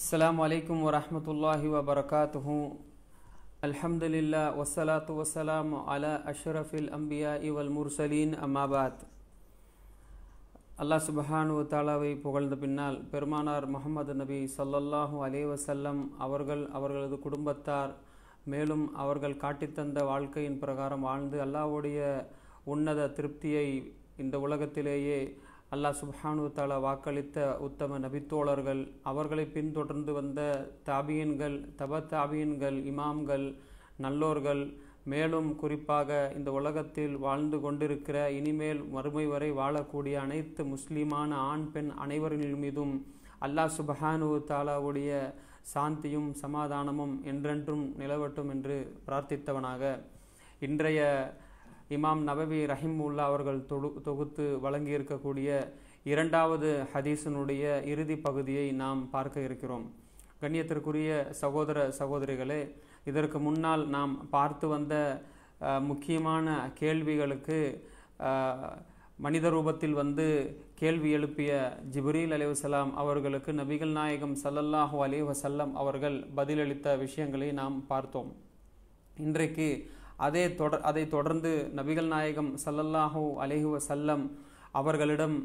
அஸ்லாம் வலைக்கம் வரமத்துல்லாஹி வபரகாத்துஹூ அல்ஹம்துலில்லா வசலாத்து வசலாம் அலா அஷ்ரஃபில் அம்பியா இவல் முர்சலீன் அம்மாபாத் அல்லாஹ் சுபஹானு தாலாவை புகழ்ந்த பின்னால் பெருமானார் முகமது நபி சல்லல்லாஹூ அலே வசல்லம் அவர்கள் அவர்களது குடும்பத்தார் மேலும் அவர்கள் காட்டித்தந்த வாழ்க்கையின் பிரகாரம் வாழ்ந்து அல்லாவுடைய உன்னத திருப்தியை இந்த உலகத்திலேயே அல்லாஹ் சுப்ஹானு வாக்களித்த உத்தம நபித்தோழர்கள் அவர்களை பின்தொடர்ந்து வந்த தாபியன்கள் தப தாபியன்கள் இமாம்கள் நல்லோர்கள் மேலும் குறிப்பாக இந்த உலகத்தில் வாழ்ந்து கொண்டிருக்கிற இனிமேல் மறுமை வரை வாழக்கூடிய அனைத்து முஸ்லீமான ஆண் பெண் அனைவர்கள் மீதும் அல்லாஹ் சுபஹானு தாலாவுடைய சாந்தியும் சமாதானமும் என்றென்றும் நிலவட்டும் என்று பிரார்த்தித்தவனாக இன்றைய இமாம் நபவி உல்லா அவர்கள் தொடு தொகுத்து வழங்கியிருக்கக்கூடிய இரண்டாவது ஹதீஸினுடைய இறுதி பகுதியை நாம் பார்க்க இருக்கிறோம் கண்ணியத்திற்குரிய சகோதர சகோதரிகளே இதற்கு முன்னால் நாம் பார்த்து வந்த முக்கியமான கேள்விகளுக்கு மனித ரூபத்தில் வந்து கேள்வி எழுப்பிய ஜிப்ரீல் அலிவசலாம் அவர்களுக்கு நபிகள் நாயகம் சல்லல்லாஹு அலி வசல்லம் அவர்கள் பதிலளித்த விஷயங்களை நாம் பார்த்தோம் இன்றைக்கு அதே தொடர் அதை தொடர்ந்து நபிகள் நாயகம் சல்லல்லாஹூ அலேஹுவ சல்லம் அவர்களிடம்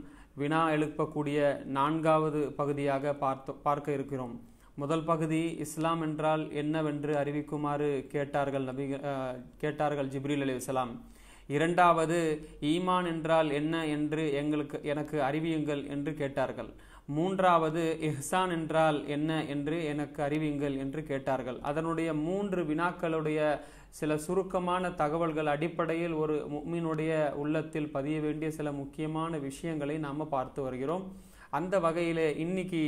வினா எழுப்பக்கூடிய நான்காவது பகுதியாக பார்த்து பார்க்க இருக்கிறோம் முதல் பகுதி இஸ்லாம் என்றால் என்னவென்று அறிவிக்குமாறு கேட்டார்கள் நபி கேட்டார்கள் ஜிப்ரீல் அலி இஸ்லாம் இரண்டாவது ஈமான் என்றால் என்ன என்று எங்களுக்கு எனக்கு அறிவியுங்கள் என்று கேட்டார்கள் மூன்றாவது இஹ்சான் என்றால் என்ன என்று எனக்கு அறிவிங்கள் என்று கேட்டார்கள் அதனுடைய மூன்று வினாக்களுடைய சில சுருக்கமான தகவல்கள் அடிப்படையில் ஒரு முக்மீனுடைய உள்ளத்தில் பதிய வேண்டிய சில முக்கியமான விஷயங்களை நாம் பார்த்து வருகிறோம் அந்த வகையிலே இன்னைக்கு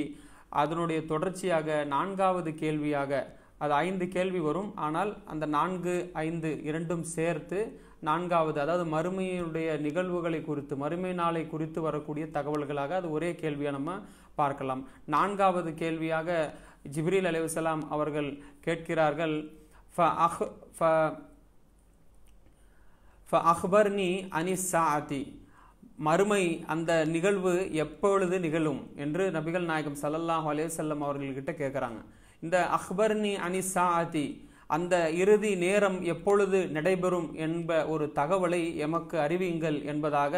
அதனுடைய தொடர்ச்சியாக நான்காவது கேள்வியாக அது ஐந்து கேள்வி வரும் ஆனால் அந்த நான்கு ஐந்து இரண்டும் சேர்த்து நான்காவது அதாவது மறுமையினுடைய நிகழ்வுகளை குறித்து மறுமை நாளை குறித்து வரக்கூடிய தகவல்களாக அது ஒரே கேள்வியை நம்ம பார்க்கலாம் நான்காவது கேள்வியாக ஜிப்ரீல் அலிவசலாம் அவர்கள் கேட்கிறார்கள் ஃப அஹ் ஃப அக்பர்னி அனி சாதி மறுமை அந்த நிகழ்வு எப்பொழுது நிகழும் என்று நபிகள் நாயகம் சல்லல்லாஹ் அலேசல்லம் அவர்கள்கிட்ட கேட்குறாங்க இந்த அக்பர்னி அனி சாதி அந்த இறுதி நேரம் எப்பொழுது நடைபெறும் என்ப ஒரு தகவலை எமக்கு அறிவியுங்கள் என்பதாக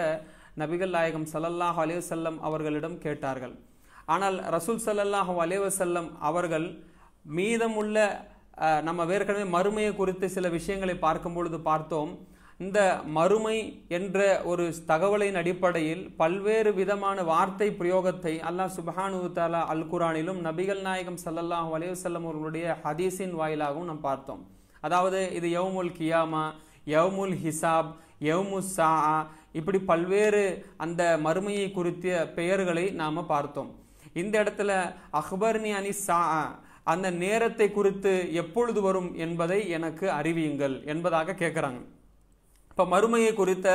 நபிகள் நாயகம் சல்லல்லாஹ் அலேவசல்லம் அவர்களிடம் கேட்டார்கள் ஆனால் ரசூல் சல்லல்லாஹ் அலேவசல்லம் அவர்கள் மீதமுள்ள நம்ம வேற்கனவே மறுமையை குறித்து சில விஷயங்களை பார்க்கும் பொழுது பார்த்தோம் இந்த மறுமை என்ற ஒரு தகவலின் அடிப்படையில் பல்வேறு விதமான வார்த்தை பிரயோகத்தை அல்லாஹ் சுபஹானு தாலா அல் குரானிலும் நபிகள் நாயகம் சல்லல்லாஹ் அலையுசல்லம் அவர்களுடைய ஹதீஸின் வாயிலாகவும் நாம் பார்த்தோம் அதாவது இது யவுமுல் கியாமா யவுமுல் ஹிசாப் யவுமுல் சா இப்படி பல்வேறு அந்த மறுமையை குறித்த பெயர்களை நாம் பார்த்தோம் இந்த இடத்துல அக்பர்னி அனி சா அந்த நேரத்தை குறித்து எப்பொழுது வரும் என்பதை எனக்கு அறிவியுங்கள் என்பதாக கேட்குறாங்க இப்போ மறுமையை குறித்த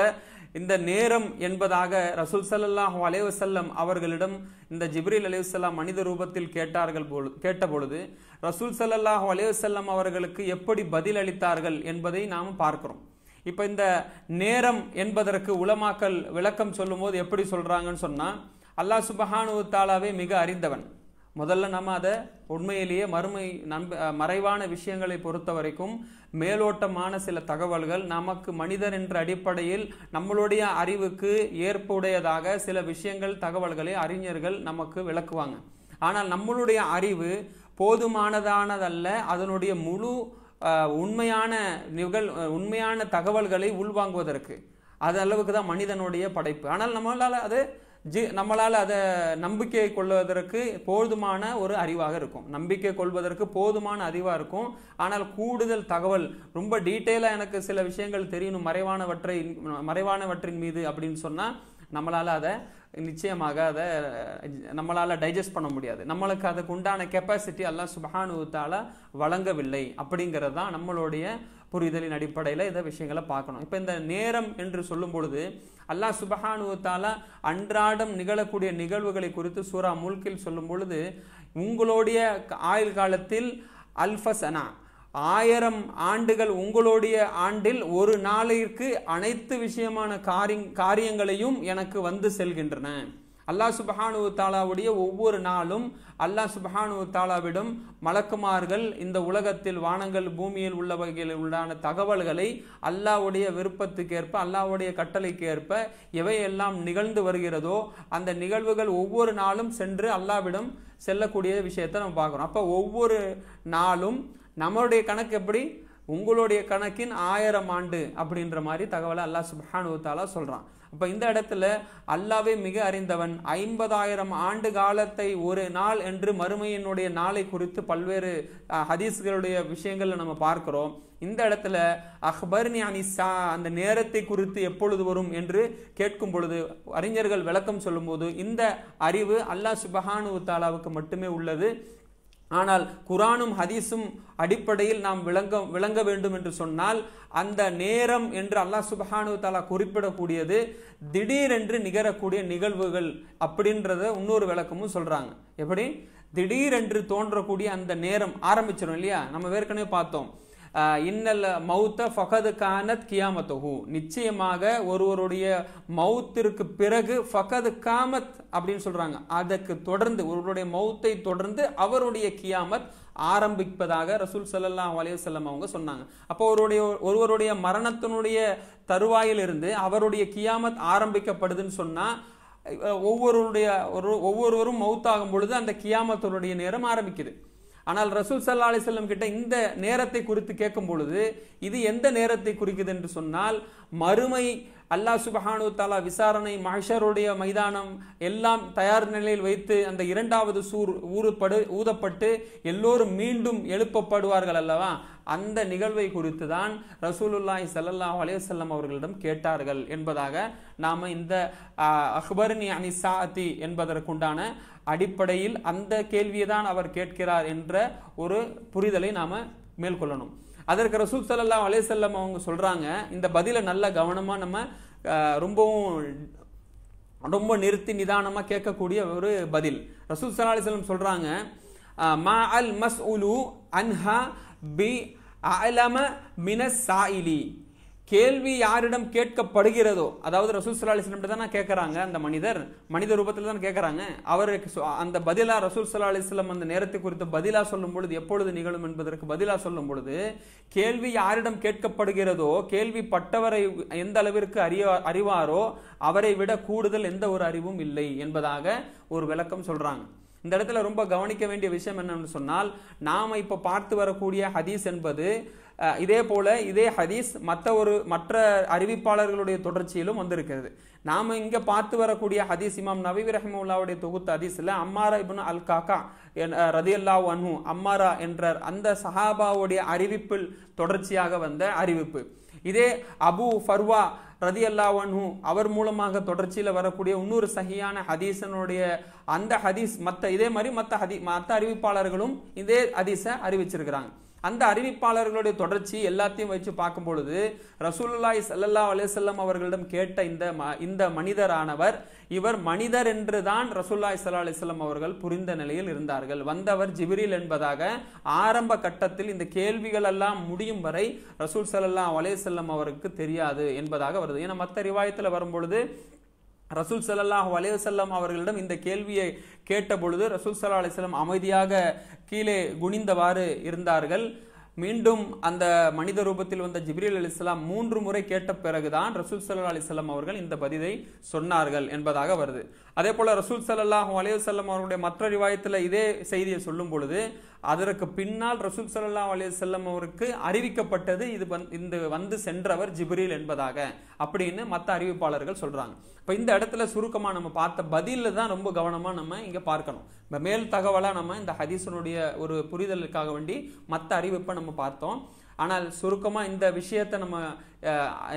இந்த நேரம் என்பதாக ரசூல் சல்லாஹூ அலேவசல்லம் அவர்களிடம் இந்த ஜிப்ரில் அலேவசல்லாம் மனித ரூபத்தில் கேட்டார்கள் போல் கேட்டபொழுது ரசூல் சல்லாஹூ அலேவசல்லம் அவர்களுக்கு எப்படி பதில் அளித்தார்கள் என்பதை நாம் பார்க்கிறோம் இப்போ இந்த நேரம் என்பதற்கு உலமாக்கல் விளக்கம் சொல்லும்போது எப்படி சொல்கிறாங்கன்னு சொன்னால் அல்லாஹ் சுபஹானு தாலாவே மிக அறிந்தவன் முதல்ல நம்ம அதை உண்மையிலேயே மறுமை நம்ப மறைவான விஷயங்களை பொறுத்த வரைக்கும் மேலோட்டமான சில தகவல்கள் நமக்கு மனிதர் என்ற அடிப்படையில் நம்மளுடைய அறிவுக்கு ஏற்புடையதாக சில விஷயங்கள் தகவல்களை அறிஞர்கள் நமக்கு விளக்குவாங்க ஆனால் நம்மளுடைய அறிவு போதுமானதானதல்ல அதனுடைய முழு உண்மையான நிகழ் உண்மையான தகவல்களை உள்வாங்குவதற்கு அது அளவுக்கு தான் மனிதனுடைய படைப்பு ஆனால் நம்மளால் அது ஜி நம்மளால் அதை நம்பிக்கையை கொள்வதற்கு போதுமான ஒரு அறிவாக இருக்கும் நம்பிக்கை கொள்வதற்கு போதுமான அறிவாக இருக்கும் ஆனால் கூடுதல் தகவல் ரொம்ப டீட்டெயிலாக எனக்கு சில விஷயங்கள் தெரியணும் மறைவானவற்றை மறைவானவற்றின் மீது அப்படின்னு சொன்னால் நம்மளால் அதை நிச்சயமாக அதை நம்மளால் டைஜஸ்ட் பண்ண முடியாது நம்மளுக்கு அதுக்கு உண்டான கெப்பாசிட்டி எல்லாம் சுபஹானுத்தால வழங்கவில்லை அப்படிங்கிறது தான் நம்மளுடைய புரிதலின் அடிப்படையில் இந்த விஷயங்களை பார்க்கணும் இப்போ இந்த நேரம் என்று சொல்லும் பொழுது அல்லாஹ் சுபஹானுவத்தாலா அன்றாடம் நிகழக்கூடிய நிகழ்வுகளை குறித்து சூரா முல்கில் சொல்லும் பொழுது உங்களுடைய ஆயுள் காலத்தில் அல்ஃபசனா ஆயிரம் ஆண்டுகள் உங்களுடைய ஆண்டில் ஒரு நாளிற்கு அனைத்து விஷயமான காரிய காரியங்களையும் எனக்கு வந்து செல்கின்றன அல்லாஹ் சுபஹானு தாலாவுடைய ஒவ்வொரு நாளும் அல்லாஹ் சுபஹானு தாலாவிடம் மலக்குமார்கள் இந்த உலகத்தில் வானங்கள் பூமியில் உள்ள வகையில் உள்ளான தகவல்களை அல்லாவுடைய விருப்பத்துக்கேற்ப அல்லாவுடைய கட்டளைக்கேற்ப எவையெல்லாம் நிகழ்ந்து வருகிறதோ அந்த நிகழ்வுகள் ஒவ்வொரு நாளும் சென்று அல்லாவிடம் செல்லக்கூடிய விஷயத்தை நம்ம பார்க்குறோம் அப்போ ஒவ்வொரு நாளும் நம்மளுடைய கணக்கு எப்படி உங்களுடைய கணக்கின் ஆயிரம் ஆண்டு அப்படின்ற மாதிரி தகவலை அல்லா சுபஹானு தாலா சொல்கிறான் இப்போ இந்த இடத்துல அல்லாவே மிக அறிந்தவன் ஐம்பதாயிரம் ஆண்டு காலத்தை ஒரு நாள் என்று மறுமையினுடைய நாளை குறித்து பல்வேறு ஹதீஸ்களுடைய விஷயங்களை நம்ம பார்க்கிறோம் இந்த இடத்துல அக்பர் அனிசா அந்த நேரத்தை குறித்து எப்பொழுது வரும் என்று கேட்கும் பொழுது அறிஞர்கள் விளக்கம் சொல்லும்போது இந்த அறிவு அல்லாஹ் சுபஹானு தாலாவுக்கு மட்டுமே உள்ளது ஆனால் குரானும் ஹதீஸும் அடிப்படையில் நாம் விளங்க விளங்க வேண்டும் என்று சொன்னால் அந்த நேரம் என்று அல்லாஹ் சுபஹானு தாலா குறிப்பிடக்கூடியது திடீரென்று நிகரக்கூடிய நிகழ்வுகள் அப்படின்றத இன்னொரு விளக்கமும் சொல்கிறாங்க எப்படி திடீரென்று தோன்றக்கூடிய அந்த நேரம் ஆரம்பிச்சிடும் இல்லையா நம்ம ஏற்கனவே பார்த்தோம் இன்னல் மௌத்த ஃபகது கானத் கியாமத்தகு நிச்சயமாக ஒருவருடைய மௌத்திற்கு பிறகு ஃபகது காமத் அப்படின்னு சொல்றாங்க அதற்கு தொடர்ந்து ஒருவருடைய மௌத்தை தொடர்ந்து அவருடைய கியாமத் ஆரம்பிப்பதாக ரசூல் சல்லா செல்லம் அவங்க சொன்னாங்க அப்போ அவருடைய ஒருவருடைய மரணத்தினுடைய தருவாயிலிருந்து அவருடைய கியாமத் ஆரம்பிக்கப்படுதுன்னு சொன்னால் ஒவ்வொருடைய ஒரு ஒவ்வொருவரும் மௌத்தாகும் பொழுது அந்த கியாமத்தினுடைய நேரம் ஆரம்பிக்குது ஆனால் ரசூல் சல்லா செல்லம் கிட்ட இந்த நேரத்தை குறித்து கேட்கும் பொழுது இது எந்த நேரத்தை குறிக்குது என்று சொன்னால் மறுமை அல்லாஹ் சுபஹானு தாலா விசாரணை மஹஷருடைய மைதானம் எல்லாம் தயார் நிலையில் வைத்து அந்த இரண்டாவது சூர் ஊறுப்படு ஊதப்பட்டு எல்லோரும் மீண்டும் எழுப்பப்படுவார்கள் அல்லவா அந்த நிகழ்வை குறித்து தான் ரசூலுல்லாஹி சல்லாஹ் அலையுசல்லம் அவர்களிடம் கேட்டார்கள் என்பதாக நாம் இந்த அக்பர்னி அனி சாத்தி என்பதற்குண்டான அடிப்படையில் அந்த கேள்வியை தான் அவர் கேட்கிறார் என்ற ஒரு புரிதலை நாம் மேற்கொள்ளணும் அதற்கு ரசூல் சல்லா அலேசல்லம் அவங்க சொல்கிறாங்க இந்த பதிலை நல்ல கவனமாக நம்ம ரொம்பவும் ரொம்ப நிறுத்தி நிதானமாக கேட்கக்கூடிய ஒரு பதில் ரசூல் சல்லா அலிஸ்லம் சொல்கிறாங்க மா அல் மஸ் உலு அன்ஹா பி அலம மின சாயிலி கேள்வி யாரிடம் கேட்கப்படுகிறதோ அதாவது ரசூல் சல்லா அலிஸ்லம் தான் கேட்குறாங்க அந்த மனிதர் மனித ரூபத்தில் தான் கேட்குறாங்க அவருக்கு அந்த பதிலாக ரசூல் சல்லா அந்த நேரத்தை குறித்து பதிலாக சொல்லும் பொழுது எப்பொழுது நிகழும் என்பதற்கு பதிலாக சொல்லும் பொழுது கேள்வி யாரிடம் கேட்கப்படுகிறதோ கேள்வி பட்டவரை எந்த அளவிற்கு அறிய அறிவாரோ அவரை விட கூடுதல் எந்த ஒரு அறிவும் இல்லை என்பதாக ஒரு விளக்கம் சொல்கிறாங்க இந்த இடத்துல ரொம்ப கவனிக்க வேண்டிய விஷயம் என்னன்னு சொன்னால் நாம் இப்போ பார்த்து வரக்கூடிய ஹதீஸ் என்பது இதே போல் இதே ஹதீஸ் மற்ற ஒரு மற்ற அறிவிப்பாளர்களுடைய தொடர்ச்சியிலும் வந்திருக்கிறது நாம் இங்கே பார்த்து வரக்கூடிய ஹதீஸ் இமாம் நபீ ரஹிமுல்லாவுடைய தொகுத்த ஹதீஸில் அம்மாரா இப்னு அல் காக்கா ரதி அல்லா அனு அம்மாரா என்ற அந்த சஹாபாவுடைய அறிவிப்பில் தொடர்ச்சியாக வந்த அறிவிப்பு இதே அபு ஃபர்வா ரதி அல்லாவன்ஹு அவர் மூலமாக தொடர்ச்சியில் வரக்கூடிய இன்னொரு சகியான ஹதீசனுடைய அந்த ஹதீஸ் மற்ற இதே மாதிரி மற்ற ஹதி மற்ற அறிவிப்பாளர்களும் இதே ஹதீஸை அறிவிச்சிருக்கிறாங்க அந்த அறிவிப்பாளர்களுடைய தொடர்ச்சி எல்லாத்தையும் வச்சு பார்க்கும் பொழுது ரசூலுல்லாய் சல்லல்லா அலேசல்லம் அவர்களிடம் கேட்ட இந்த இந்த மனிதரானவர் இவர் மனிதர் என்றுதான் ரசூல்லாய் சல்லா அலிஸ்லாம் அவர்கள் புரிந்த நிலையில் இருந்தார்கள் வந்தவர் ஜிபிரில் என்பதாக ஆரம்ப கட்டத்தில் இந்த கேள்விகள் எல்லாம் முடியும் வரை ரசூல் சல்லா அலேசல்லம் அவருக்கு தெரியாது என்பதாக வருது ஏன்னா மற்ற ரிவாயத்தில் வரும்பொழுது ரசூல் சல்லாஹ் அலையுசல்லம் அவர்களிடம் இந்த கேள்வியை கேட்ட பொழுது ரசூல் சல்லா அலிசல்லாம் அமைதியாக கீழே குனிந்தவாறு இருந்தார்கள் மீண்டும் அந்த மனித ரூபத்தில் வந்த ஜிப்ரீல் அலிஸ்லாம் மூன்று முறை கேட்ட பிறகுதான் ரசூல் சல்லா அலிஸ்லாம் அவர்கள் இந்த பதிலை சொன்னார்கள் என்பதாக வருது அதே போல ரசூல் சல்லாஹூ அலையுசல்லம் அவர்களுடைய மற்ற ரிவாயத்தில் இதே செய்தியை சொல்லும் பொழுது அதற்கு பின்னால் ரசூல் சல்லா அலி செல்லம் அவருக்கு அறிவிக்கப்பட்டது இது இந்த வந்து சென்றவர் ஜிப்ரீல் என்பதாக அப்படின்னு மற்ற அறிவிப்பாளர்கள் சொல்கிறாங்க இப்போ இந்த இடத்துல சுருக்கமாக நம்ம பார்த்த பதிலில் தான் ரொம்ப கவனமாக நம்ம இங்கே பார்க்கணும் இந்த மேல் தகவலாக நம்ம இந்த ஹதீசனுடைய ஒரு புரிதலுக்காக வேண்டி மற்ற அறிவிப்பை நம்ம பார்த்தோம் ஆனால் சுருக்கமாக இந்த விஷயத்தை நம்ம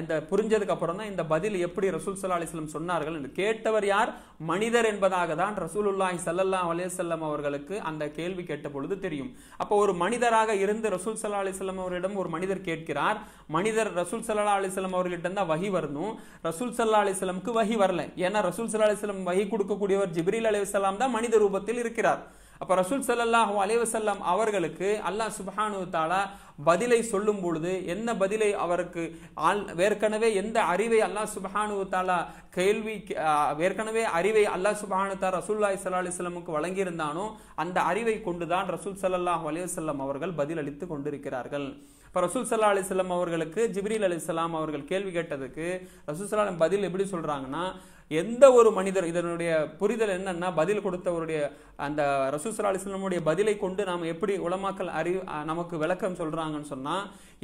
இந்த புரிஞ்சதுக்கு அப்புறம் தான் இந்த பதில் எப்படி ரசூல் சல்லா அலிஸ்லம் சொன்னார்கள் என்று கேட்டவர் யார் மனிதர் என்பதாக தான் ரசூலுல்லாஹி சல்லல்லா அலிசல்லம் அவர்களுக்கு அந்த கேள்வி கேட்ட பொழுது தெரியும் அப்போ ஒரு மனிதராக இருந்து ரசூல் சல்லா அலிஸ்லம் அவரிடம் ஒரு மனிதர் கேட்கிறார் மனிதர் ரசூல் சல்லா அலிஸ்லம் அவர்களிடம் தான் வகி வரணும் ரசூல் சல்லா அலிஸ்லமுக்கு வகி வரல ஏன்னா ரசூல் சல்லா அலிஸ்லம் வகி கொடுக்கக்கூடியவர் ஜிப்ரீல் அலிவலாம் தான் மனித ரூபத்தில் இருக்கிறார் அப்போ ரசூல் சல்லாஹு அலைவசல்லாம் அவர்களுக்கு அல்லாஹ் சுபஹானு தாலா பதிலை சொல்லும் பொழுது என்ன பதிலை அவருக்கு ஏற்கனவே எந்த அறிவை அல்லாஹ் சுபஹானு தாலா கேள்வி ஏற்கனவே அறிவை அல்லாஹ் சுபஹானு தாலா ரசூல்லாய் சல்லா அலிஸ்லமுக்கு வழங்கியிருந்தானோ அந்த அறிவை கொண்டுதான் ரசூல் சல்லாஹு அலைவசல்லாம் அவர்கள் பதில் அளித்து கொண்டிருக்கிறார்கள் இப்போ ரசூல் சல்லா அலிஸ்லாம் அவர்களுக்கு ஜிப்ரீல் அலிஸ்லாம் அவர்கள் கேள்வி கேட்டதுக்கு ரசூல் சல்லாம் பதில் எப்படி சொல்கிறாங்கன்னா எந்த ஒரு மனிதர் இதனுடைய புரிதல் என்னன்னா பதில் கொடுத்தவருடைய அந்த ரசூசல் அலிஸ்லமுடைய பதிலை கொண்டு நாம் எப்படி உலமாக்கல் அறிவு நமக்கு விளக்கம் சொல்றாங்கன்னு சொன்னா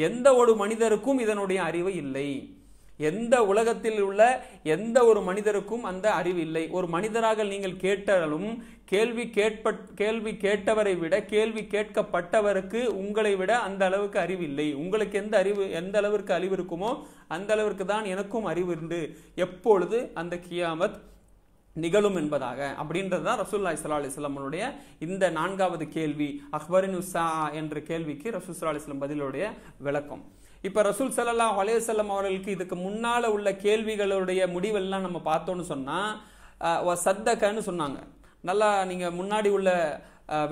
எந்த ஒரு மனிதருக்கும் இதனுடைய அறிவு இல்லை எந்த உலகத்தில் உள்ள எந்த ஒரு மனிதருக்கும் அந்த அறிவு இல்லை ஒரு மனிதராக நீங்கள் கேட்டாலும் கேள்வி கேட்பட் கேள்வி கேட்டவரை விட கேள்வி கேட்கப்பட்டவருக்கு உங்களை விட அந்த அளவுக்கு அறிவு இல்லை உங்களுக்கு எந்த அறிவு எந்த அளவிற்கு அறிவு இருக்குமோ அந்த அளவிற்கு தான் எனக்கும் அறிவு உண்டு எப்பொழுது அந்த கியாமத் நிகழும் என்பதாக அப்படின்றது தான் ரசூல்லா இஸ்லா அலிஸ்லாமனுடைய இந்த நான்காவது கேள்வி அக்பரின் உசா என்ற கேள்விக்கு ரசூல் சல்லா அலிஸ்லாம் பதிலுடைய விளக்கம் இப்போ ரசூல் சல்லா அலேசல்லம் அவர்களுக்கு இதுக்கு முன்னால் உள்ள கேள்விகளுடைய முடிவெல்லாம் நம்ம பார்த்தோன்னு சொன்னால் சத்தக்கன்னு சொன்னாங்க நல்லா நீங்கள் முன்னாடி உள்ள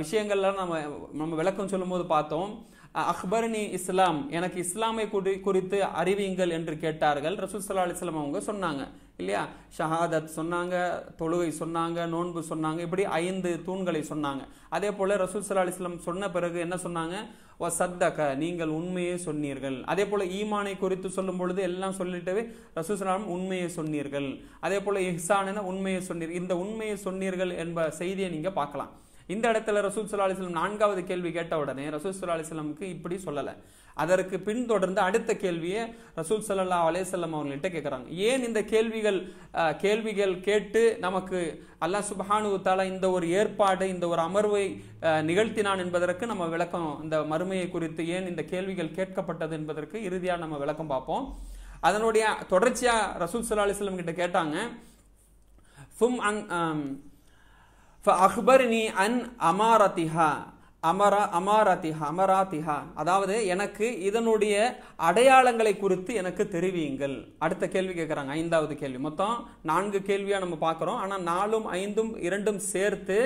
விஷயங்கள்லாம் நம்ம நம்ம விளக்கம் சொல்லும்போது பார்த்தோம் அக்பர்னி இஸ்லாம் எனக்கு இஸ்லாமை குறி குறித்து அறிவியுங்கள் என்று கேட்டார்கள் ரசூல் சல்லா அலிஸ்லாம் அவங்க சொன்னாங்க இல்லையா ஷஹாதத் சொன்னாங்க தொழுகை சொன்னாங்க நோன்பு சொன்னாங்க இப்படி ஐந்து தூண்களை சொன்னாங்க அதே போல் ரசூல் சல்லா அலிஸ்லாம் சொன்ன பிறகு என்ன சொன்னாங்க வ சத்தக நீங்கள் உண்மையை சொன்னீர்கள் அதே போல் ஈமானை குறித்து சொல்லும் பொழுது எல்லாம் சொல்லிட்டவே ரசூசலாம் உண்மையை சொன்னீர்கள் அதே போல் இஹ்சான உண்மையை சொன்னீர்கள் இந்த உண்மையை சொன்னீர்கள் என்ப செய்தியை நீங்கள் பார்க்கலாம் இந்த இடத்துல ரசூல் சுல்லா அலிஸ்லாம் நான்காவது கேள்வி கேட்ட உடனே ரசூல் சுல்லா அலிஸ்லாமுக்கு இப்படி சொல்லலை அதற்கு பின்தொடர்ந்து அடுத்த கேள்வியை ரசூல் சல்லா அலேசல்லம் அவங்கள்ட்ட கேட்குறாங்க ஏன் இந்த கேள்விகள் கேள்விகள் கேட்டு நமக்கு அல்லாஹ் சுபஹானு தாலா இந்த ஒரு ஏற்பாடு இந்த ஒரு அமர்வை நிகழ்த்தினான் என்பதற்கு நம்ம விளக்கம் இந்த மறுமையை குறித்து ஏன் இந்த கேள்விகள் கேட்கப்பட்டது என்பதற்கு இறுதியாக நம்ம விளக்கம் பார்ப்போம் அதனுடைய தொடர்ச்சியாக ரசூல் சல்லா அலிஸ்லம் கிட்ட கேட்டாங்க ஃபும் அங் அக்பர் நீ அன் அமாரதிஹா அமரா அமாராத்திஹா அமராத்திஹா அதாவது எனக்கு இதனுடைய அடையாளங்களை குறித்து எனக்கு தெரிவியுங்கள் அடுத்த கேள்வி கேட்குறாங்க ஐந்தாவது கேள்வி மொத்தம் நான்கு கேள்வியாக நம்ம பார்க்குறோம் ஆனால் நாலும் ஐந்தும் இரண்டும் சேர்த்து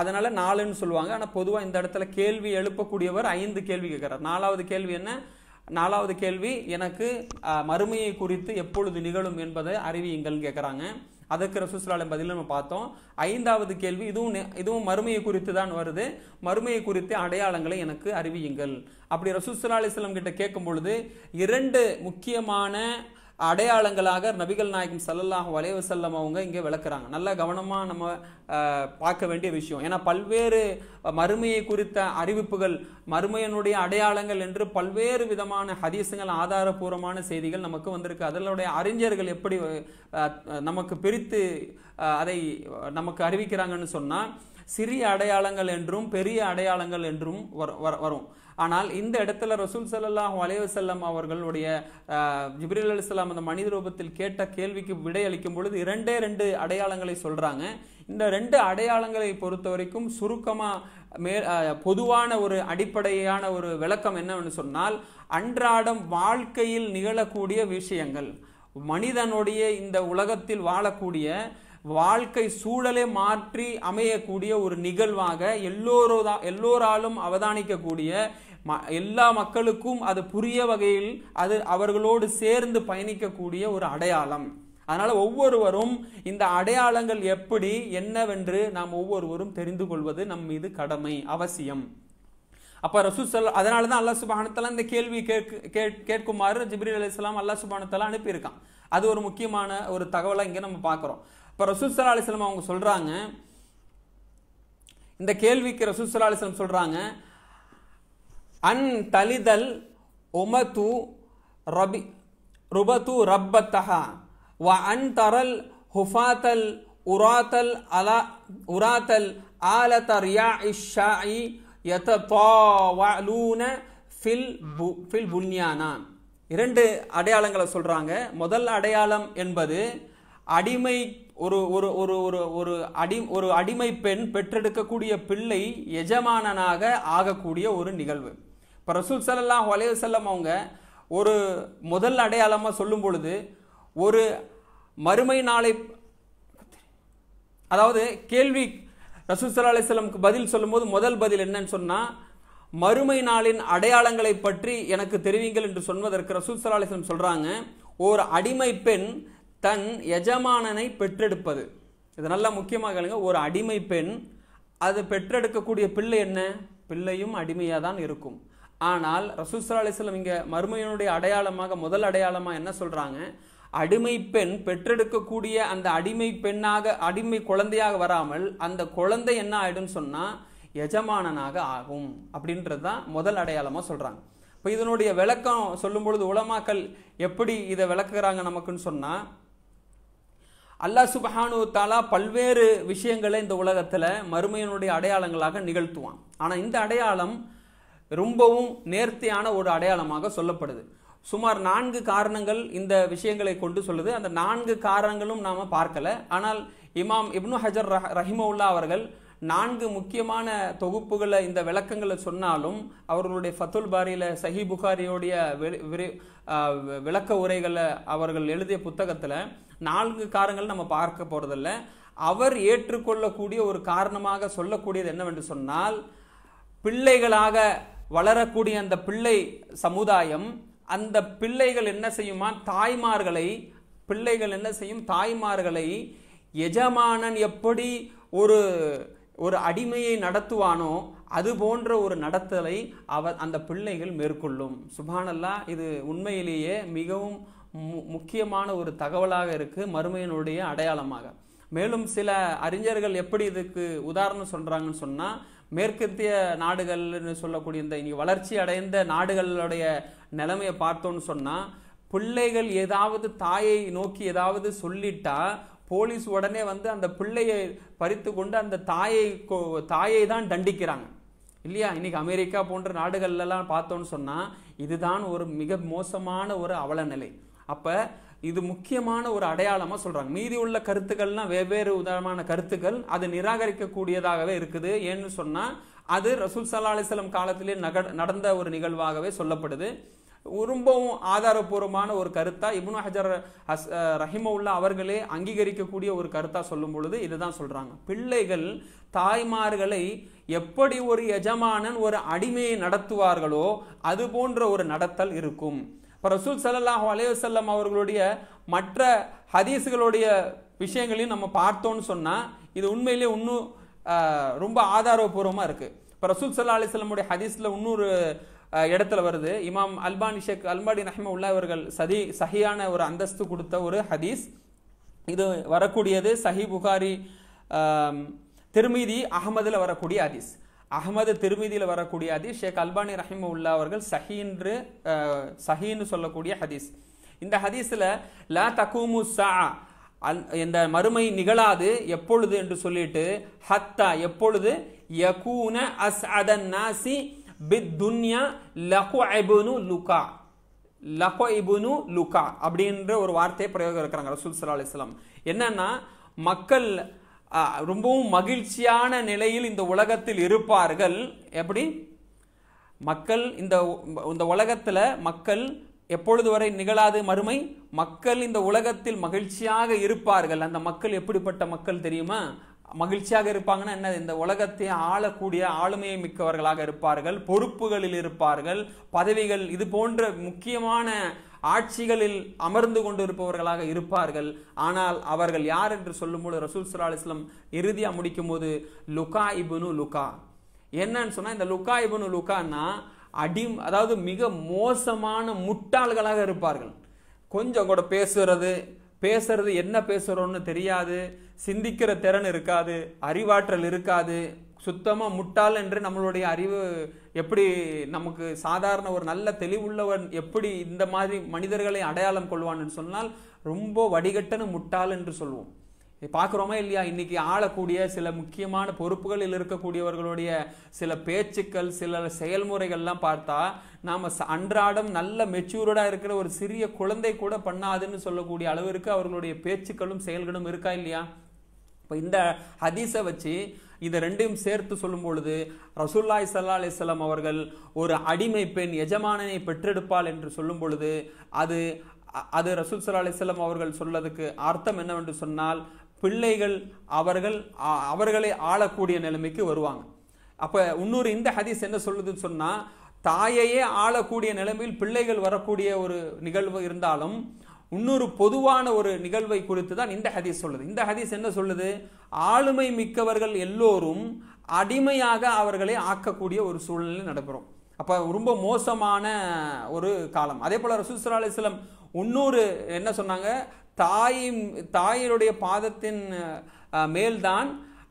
அதனால் நாலுன்னு சொல்லுவாங்க ஆனால் பொதுவாக இந்த இடத்துல கேள்வி எழுப்பக்கூடியவர் ஐந்து கேள்வி கேட்குறார் நாலாவது கேள்வி என்ன நாலாவது கேள்வி எனக்கு மறுமையை குறித்து எப்பொழுது நிகழும் என்பதை அறிவியுங்கள் கேட்குறாங்க அதற்கு ரசூசுலாலம் பதில் நம்ம பார்த்தோம் ஐந்தாவது கேள்வி இதுவும் இதுவும் மறுமையை குறித்து தான் வருது மறுமையை குறித்து அடையாளங்களை எனக்கு அறிவியுங்கள் அப்படி ரசூஸ்லா அலிஸ்லாம் கிட்ட கேட்கும் பொழுது இரண்டு முக்கியமான அடையாளங்களாக நபிகள் நாயகம் சல்லல்லாஹ் செல்லம் அவங்க இங்கே விளக்குறாங்க நல்ல கவனமாக நம்ம பார்க்க வேண்டிய விஷயம் ஏன்னா பல்வேறு மறுமையை குறித்த அறிவிப்புகள் மறுமையனுடைய அடையாளங்கள் என்று பல்வேறு விதமான ஹதீஸுங்கள் ஆதாரபூர்வமான செய்திகள் நமக்கு வந்திருக்கு அதனுடைய அறிஞர்கள் எப்படி நமக்கு பிரித்து அதை நமக்கு அறிவிக்கிறாங்கன்னு சொன்னால் சிறிய அடையாளங்கள் என்றும் பெரிய அடையாளங்கள் என்றும் வரும் ஆனால் இந்த இடத்துல ரசூல் சல்லாஹ் அலைவசல்லம் அவர்களுடைய அலி சொல்லாம் அந்த மனித ரூபத்தில் கேட்ட கேள்விக்கு விடை அளிக்கும் பொழுது இரண்டே ரெண்டு அடையாளங்களை சொல்கிறாங்க இந்த ரெண்டு அடையாளங்களை பொறுத்த வரைக்கும் சுருக்கமாக மே பொதுவான ஒரு அடிப்படையான ஒரு விளக்கம் என்னவென்னு சொன்னால் அன்றாடம் வாழ்க்கையில் நிகழக்கூடிய விஷயங்கள் மனிதனுடைய இந்த உலகத்தில் வாழக்கூடிய வாழ்க்கை சூழலை மாற்றி அமையக்கூடிய ஒரு நிகழ்வாக எல்லோரோதா எல்லோராலும் அவதானிக்கக்கூடிய ம எல்லா மக்களுக்கும் அது புரிய வகையில் அது அவர்களோடு சேர்ந்து பயணிக்கக்கூடிய ஒரு அடையாளம் அதனால் ஒவ்வொருவரும் இந்த அடையாளங்கள் எப்படி என்னவென்று நாம் ஒவ்வொருவரும் தெரிந்து கொள்வது நம் மீது கடமை அவசியம் அப்போ ரசூசல் அதனால தான் அல்லா சுபானத்தலா இந்த கேள்வி கேட்க கேட்குமாறு ஜிப்ரி அலி இஸ்லாம் அல்லா சுபானத்தலா அனுப்பியிருக்கான் அது ஒரு முக்கியமான ஒரு தகவலை இங்கே நம்ம பார்க்குறோம் இப்போ ரசூத் சலா அலிஸ்லாம் அவங்க சொல்கிறாங்க இந்த கேள்விக்கு ரசூத் சலா அலிஸ்லாம் சொல்கிறாங்க அன் தலிதல் ஒமது ரபி ருபத்து ரப்பத்தஹா வ அன் தரல் ஹுஃபாத்தல் உராத்தல் அலா உராத்தல் ஆலத ரியா இஷாயி யதூன ஃபில் பு ஃபில் புன்யானா இரண்டு அடையாளங்களை சொல்கிறாங்க முதல் அடையாளம் என்பது அடிமை ஒரு ஒரு ஒரு ஒரு ஒரு அடி ஒரு அடிமை பெண் பெற்றெடுக்கக்கூடிய பிள்ளை எஜமானனாக ஆகக்கூடிய ஒரு நிகழ்வு இப்போ ரசூல் சல்லாஹ் செல்லம் அவங்க ஒரு முதல் அடையாளமாக சொல்லும் பொழுது ஒரு மறுமை நாளை அதாவது கேள்வி ரசூல் சல்லா அலிஸ்லமுக்கு பதில் சொல்லும்போது முதல் பதில் என்னன்னு சொன்னால் மறுமை நாளின் அடையாளங்களை பற்றி எனக்கு தெரிவிங்கள் என்று சொல்வதற்கு ரசூல் சல்லா அலிஸ்லம் சொல்கிறாங்க ஒரு அடிமை பெண் தன் எஜமானனை பெற்றெடுப்பது இது நல்லா முக்கியமாக கேளுங்க ஒரு அடிமை பெண் அது பெற்றெடுக்கக்கூடிய பிள்ளை என்ன பிள்ளையும் அடிமையாக தான் இருக்கும் ஆனால் ரசூசரா அலிஸ்லம் இங்கே மருமையனுடைய அடையாளமாக முதல் அடையாளமாக என்ன சொல்கிறாங்க அடிமை பெண் பெற்றெடுக்கக்கூடிய அந்த அடிமை பெண்ணாக அடிமை குழந்தையாக வராமல் அந்த குழந்தை என்ன ஆகிடும்னு சொன்னால் எஜமானனாக ஆகும் அப்படின்றது தான் முதல் அடையாளமாக சொல்கிறாங்க இப்போ இதனுடைய விளக்கம் சொல்லும்பொழுது உலமாக்கல் எப்படி இதை விளக்குகிறாங்க நமக்குன்னு சொன்னால் அல்லா சுபஹானு தாலா பல்வேறு விஷயங்களை இந்த உலகத்தில் மறுமையினுடைய அடையாளங்களாக நிகழ்த்துவான் ஆனால் இந்த அடையாளம் ரொம்பவும் நேர்த்தியான ஒரு அடையாளமாக சொல்லப்படுது சுமார் நான்கு காரணங்கள் இந்த விஷயங்களை கொண்டு சொல்லுது அந்த நான்கு காரணங்களும் நாம் பார்க்கலை ஆனால் இமாம் இப்னு ஹஜர் ரஹிமவுல்லா அவர்கள் நான்கு முக்கியமான தொகுப்புகளை இந்த விளக்கங்களை சொன்னாலும் அவர்களுடைய ஃபத்துல் பாரியில் சஹி புகாரியோடைய விளக்க உரைகளை அவர்கள் எழுதிய புத்தகத்தில் நான்கு காரணங்கள் நம்ம பார்க்க போகிறதில்ல அவர் ஏற்றுக்கொள்ளக்கூடிய ஒரு காரணமாக சொல்லக்கூடியது என்னவென்று சொன்னால் பிள்ளைகளாக வளரக்கூடிய அந்த பிள்ளை சமுதாயம் அந்த பிள்ளைகள் என்ன செய்யுமா தாய்மார்களை பிள்ளைகள் என்ன செய்யும் தாய்மார்களை எஜமானன் எப்படி ஒரு ஒரு அடிமையை நடத்துவானோ அது போன்ற ஒரு நடத்தலை அவ அந்த பிள்ளைகள் மேற்கொள்ளும் சுபானல்லா இது உண்மையிலேயே மிகவும் முக்கியமான ஒரு தகவலாக இருக்குது மறுமையினுடைய அடையாளமாக மேலும் சில அறிஞர்கள் எப்படி இதுக்கு உதாரணம் சொல்கிறாங்கன்னு சொன்னால் மேற்கத்திய நாடுகள்னு சொல்லக்கூடிய இந்த இனி வளர்ச்சி அடைந்த நாடுகளுடைய நிலைமையை பார்த்தோன்னு சொன்னால் பிள்ளைகள் ஏதாவது தாயை நோக்கி ஏதாவது சொல்லிட்டா போலீஸ் உடனே வந்து அந்த பிள்ளையை பறித்து கொண்டு அந்த தாயை தாயை தான் தண்டிக்கிறாங்க இல்லையா இன்னைக்கு அமெரிக்கா போன்ற நாடுகள்லாம் பார்த்தோன்னு சொன்னால் இதுதான் ஒரு மிக மோசமான ஒரு அவலநிலை அப்போ இது முக்கியமான ஒரு அடையாளமாக சொல்கிறாங்க மீதி உள்ள கருத்துக்கள்லாம் வெவ்வேறு விதமான கருத்துக்கள் அது நிராகரிக்கக்கூடியதாகவே இருக்குது ஏன்னு சொன்னால் அது ரசூல் சல்லா அலிஸ்லம் காலத்திலே நடந்த ஒரு நிகழ்வாகவே சொல்லப்படுது ரொம்பவும் ஆதாரபூர்வமான ஒரு கருத்தா இப்னு ஹஜர் ஹஸ் ரஹிமவுல்லா அவர்களே அங்கீகரிக்கக்கூடிய ஒரு கருத்தாக சொல்லும் பொழுது இதுதான் சொல்கிறாங்க பிள்ளைகள் தாய்மார்களை எப்படி ஒரு எஜமானன் ஒரு அடிமையை நடத்துவார்களோ அது போன்ற ஒரு நடத்தல் இருக்கும் இப்போ ரசூல் சல்லாஹ் அலையுசல்லம் அவர்களுடைய மற்ற ஹதீஸுகளுடைய விஷயங்களையும் நம்ம பார்த்தோன்னு சொன்னால் இது உண்மையிலே இன்னும் ரொம்ப ஆதாரபூர்வமாக இருக்குது இப்போ ரசூல் சல்லா அலிஸ்லமுடைய ஹதீஸில் இன்னொரு இடத்துல வருது இமாம் அல்பானி ஷேக் அல்பானி ரஹ்மவுல்லா இவர்கள் சதி சஹியான ஒரு அந்தஸ்து கொடுத்த ஒரு ஹதீஸ் இது வரக்கூடியது சஹி புகாரி திருமீதி அகமதில் வரக்கூடிய ஹதீஸ் அகமது திருமீதியில் வரக்கூடிய ஹதீஸ் ஷேக் அல்பானி ரஹிம உள்ளா அவர்கள் சஹீன்று சஹின்னு சொல்லக்கூடிய ஹதீஸ் இந்த ஹதீஸில் ல தகுமு சா இந்த மறுமை நிகழாது எப்பொழுது என்று சொல்லிட்டு ஹத்தா எப்பொழுது யகூன அஸ் அதன் நாசி பித்துன்யா லஹோ எபுனு லுகா லஹோ இபுனு லுகா அப்படின்ற ஒரு வார்த்தையை பிரயோகம் இருக்கிறாங்க ரசூல் சல்லா அலிஸ்லாம் என்னன்னா மக்கள் ரொம்பவும் மகிழ்ச்சியான நிலையில் இந்த உலகத்தில் இருப்பார்கள் எப்படி மக்கள் இந்த இந்த உலகத்தில் மக்கள் எப்பொழுது வரை நிகழாது மறுமை மக்கள் இந்த உலகத்தில் மகிழ்ச்சியாக இருப்பார்கள் அந்த மக்கள் எப்படிப்பட்ட மக்கள் தெரியுமா மகிழ்ச்சியாக இருப்பாங்கன்னா என்ன இந்த உலகத்தை ஆளக்கூடிய ஆளுமையை மிக்கவர்களாக இருப்பார்கள் பொறுப்புகளில் இருப்பார்கள் பதவிகள் இது போன்ற முக்கியமான ஆட்சிகளில் அமர்ந்து கொண்டிருப்பவர்களாக இருப்பார்கள் ஆனால் அவர்கள் யார் என்று சொல்லும்போது ரசூல் சுல்லா அலிஸ்லம் இறுதியாக முடிக்கும் போது லுகா இபுனு லுகா என்னன்னு சொன்னால் இந்த லுகா இபுனு லுகான்னா அடி அதாவது மிக மோசமான முட்டாள்களாக இருப்பார்கள் கொஞ்சம் கூட பேசுறது பேசுறது என்ன பேசுகிறோன்னு தெரியாது சிந்திக்கிற திறன் இருக்காது அறிவாற்றல் இருக்காது சுத்தமாக முட்டாள் என்று நம்மளுடைய அறிவு எப்படி நமக்கு சாதாரண ஒரு நல்ல தெளிவுள்ளவன் எப்படி இந்த மாதிரி மனிதர்களை அடையாளம் கொள்வான்னு சொன்னால் ரொம்ப வடிகட்டன முட்டாள் என்று சொல்வோம் பார்க்குறோமா இல்லையா இன்னைக்கு ஆளக்கூடிய சில முக்கியமான பொறுப்புகளில் இருக்கக்கூடியவர்களுடைய சில பேச்சுக்கள் சில செயல்முறைகள்லாம் பார்த்தா நாம் அன்றாடம் நல்ல மெச்சூர்டாக இருக்கிற ஒரு சிறிய குழந்தை கூட பண்ணாதுன்னு சொல்லக்கூடிய அளவிற்கு அவர்களுடைய பேச்சுக்களும் செயல்களும் இருக்கா இல்லையா இப்போ இந்த ஹதீஸை வச்சு இதை ரெண்டையும் சேர்த்து சொல்லும் பொழுது ரசூல்லாய் சல்லா அலிஸ்லாம் அவர்கள் ஒரு அடிமை பெண் எஜமானனை பெற்றெடுப்பாள் என்று சொல்லும் பொழுது அது அது ரசூல் சல்லா அலிஸ்லாம் அவர்கள் சொல்லதுக்கு அர்த்தம் என்னவென்று சொன்னால் பிள்ளைகள் அவர்கள் அவர்களை ஆளக்கூடிய நிலைமைக்கு வருவாங்க அப்போ இன்னொரு இந்த ஹதீஸ் என்ன சொல்லுதுன்னு சொன்னால் தாயையே ஆளக்கூடிய நிலைமையில் பிள்ளைகள் வரக்கூடிய ஒரு நிகழ்வு இருந்தாலும் இன்னொரு பொதுவான ஒரு நிகழ்வை குறித்து தான் இந்த ஹதீஸ் சொல்லுது இந்த ஹதீஸ் என்ன சொல்லுது ஆளுமை மிக்கவர்கள் எல்லோரும் அடிமையாக அவர்களை ஆக்கக்கூடிய ஒரு சூழ்நிலை நடைபெறும் அப்போ ரொம்ப மோசமான ஒரு காலம் அதே போல் ரசூசரா அலிஸ்லம் இன்னொரு என்ன சொன்னாங்க தாய் தாயினுடைய பாதத்தின் மேல்தான்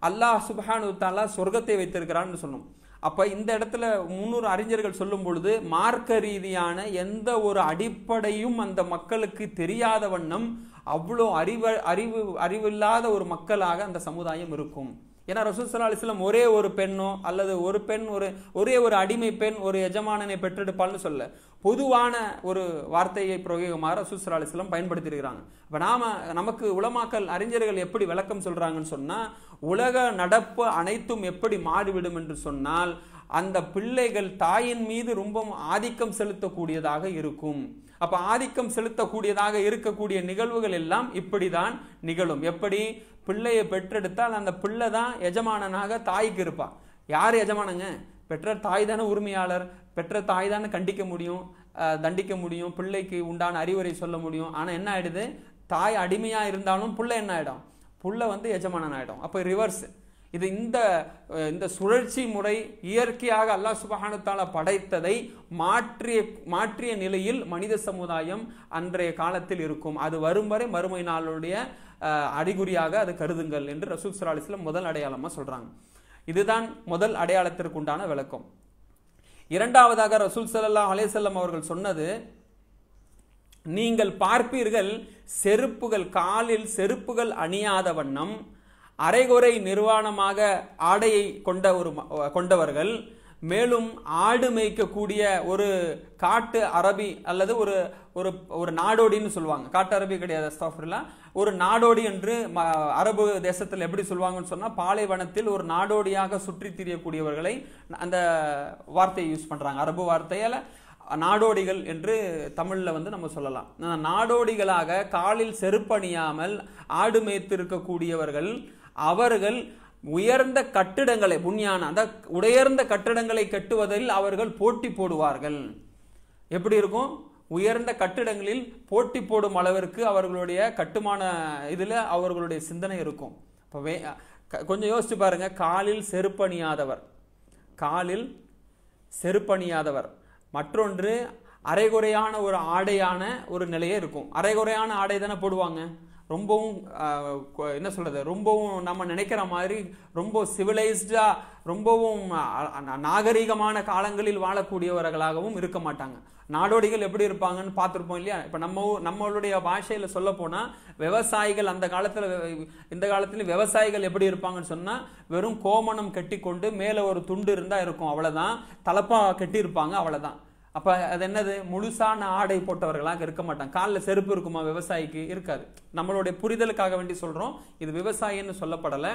அல்லாஹ் சுபஹானு தாலா சொர்க்கத்தை வைத்திருக்கிறான்னு சொன்னோம் அப்போ இந்த இடத்துல முன்னூறு அறிஞர்கள் சொல்லும் பொழுது மார்க்க ரீதியான எந்த ஒரு அடிப்படையும் அந்த மக்களுக்கு தெரியாத வண்ணம் அவ்வளோ அறிவு அறிவு அறிவில்லாத ஒரு மக்களாக அந்த சமுதாயம் இருக்கும் ஏன்னா ரசூல் சல்லா அலிஸ்லாம் ஒரே ஒரு பெண்ணோ அல்லது ஒரு பெண் ஒரு ஒரே ஒரு அடிமை பெண் ஒரு எஜமானனை பெற்றெடுப்பாள்னு சொல்ல பொதுவான ஒரு வார்த்தையை பிரயோகமாக ரசூல் சல்லா அலிஸ்லாம் பயன்படுத்தியிருக்கிறாங்க இப்போ நாம நமக்கு உலமாக்கல் அறிஞர்கள் எப்படி விளக்கம் சொல்கிறாங்கன்னு சொன்னால் உலக நடப்பு அனைத்தும் எப்படி மாறிவிடும் என்று சொன்னால் அந்த பிள்ளைகள் தாயின் மீது ரொம்ப ஆதிக்கம் செலுத்தக்கூடியதாக இருக்கும் அப்போ ஆதிக்கம் செலுத்தக்கூடியதாக இருக்கக்கூடிய நிகழ்வுகள் எல்லாம் இப்படி தான் நிகழும் எப்படி பிள்ளையை பெற்றெடுத்தால் அந்த பிள்ளை தான் எஜமானனாக தாய்க்கு இருப்பாள் யார் எஜமானங்க பெற்ற தாய் தானே உரிமையாளர் பெற்ற தாய் தானே கண்டிக்க முடியும் தண்டிக்க முடியும் பிள்ளைக்கு உண்டான அறிவுரை சொல்ல முடியும் ஆனால் என்ன ஆகிடுது தாய் அடிமையாக இருந்தாலும் பிள்ளை என்ன ஆகிடும் புள்ள வந்து எஜமானன் ஆகிடும் அப்போ ரிவர்ஸ் இது இந்த இந்த சுழற்சி முறை இயற்கையாக அல்லாஹ் சுபஹானுத்தால படைத்ததை மாற்றிய மாற்றிய நிலையில் மனித சமுதாயம் அன்றைய காலத்தில் இருக்கும் அது வரும் வரை மறுமை நாளுடைய அறிகுறியாக அது கருதுங்கள் என்று ரசூல் சுராலிஸ்ல முதல் அடையாளமாக சொல்கிறாங்க இதுதான் முதல் அடையாளத்திற்கு உண்டான விளக்கம் இரண்டாவதாக ரசூல் சல்லா அலேசல்லம் அவர்கள் சொன்னது நீங்கள் பார்ப்பீர்கள் செருப்புகள் காலில் செருப்புகள் அணியாத வண்ணம் அரைகுறை நிர்வாணமாக ஆடையை கொண்ட ஒரு கொண்டவர்கள் மேலும் ஆடு மேய்க்கக்கூடிய ஒரு காட்டு அரபி அல்லது ஒரு ஒரு ஒரு நாடோடின்னு சொல்லுவாங்க காட்டு அரபி கிடையாது அஸ்தாஃபர்லாம் ஒரு நாடோடி என்று அரபு தேசத்தில் எப்படி சொல்லுவாங்கன்னு சொன்னால் பாலைவனத்தில் ஒரு நாடோடியாக சுற்றி திரியக்கூடியவர்களை அந்த வார்த்தையை யூஸ் பண்ணுறாங்க அரபு வார்த்தையால் நாடோடிகள் என்று தமிழில் வந்து நம்ம சொல்லலாம் நாடோடிகளாக காலில் செருப்பணியாமல் ஆடு மேய்த்திருக்கக்கூடியவர்கள் அவர்கள் உயர்ந்த கட்டிடங்களை புண்ணியான அந்த உடையர்ந்த கட்டிடங்களை கட்டுவதில் அவர்கள் போட்டி போடுவார்கள் எப்படி இருக்கும் உயர்ந்த கட்டிடங்களில் போட்டி போடும் அளவிற்கு அவர்களுடைய கட்டுமான இதில் அவர்களுடைய சிந்தனை இருக்கும் இப்போ கொஞ்சம் யோசிச்சு பாருங்க காலில் செருப்பணியாதவர் காலில் செருப்பணியாதவர் மற்றொன்று அரைகுறையான ஒரு ஆடையான ஒரு நிலையே இருக்கும் அரைகுறையான ஆடை தானே போடுவாங்க ரொம்பவும் என்ன சொல்கிறது ரொம்பவும் நம்ம நினைக்கிற மாதிரி ரொம்ப சிவிலைஸ்டாக ரொம்பவும் நாகரீகமான காலங்களில் வாழக்கூடியவர்களாகவும் இருக்க மாட்டாங்க நாடோடிகள் எப்படி இருப்பாங்கன்னு பார்த்துருப்போம் இல்லையா இப்போ நம்ம நம்மளுடைய பாஷையில் சொல்ல போனால் விவசாயிகள் அந்த காலத்தில் இந்த காலத்துலேயும் விவசாயிகள் எப்படி இருப்பாங்கன்னு சொன்னால் வெறும் கோமணம் கட்டி கொண்டு மேலே ஒரு துண்டு இருந்தால் இருக்கும் அவ்வளோதான் தலப்பாக கட்டியிருப்பாங்க அவ்வளோதான் அப்போ அது என்னது முழுசான ஆடை போட்டவர்களாக இருக்க மாட்டாங்க காலில் செருப்பு இருக்குமா விவசாயிக்கு இருக்காது நம்மளுடைய புரிதலுக்காக வேண்டி சொல்கிறோம் இது விவசாயின்னு சொல்லப்படலை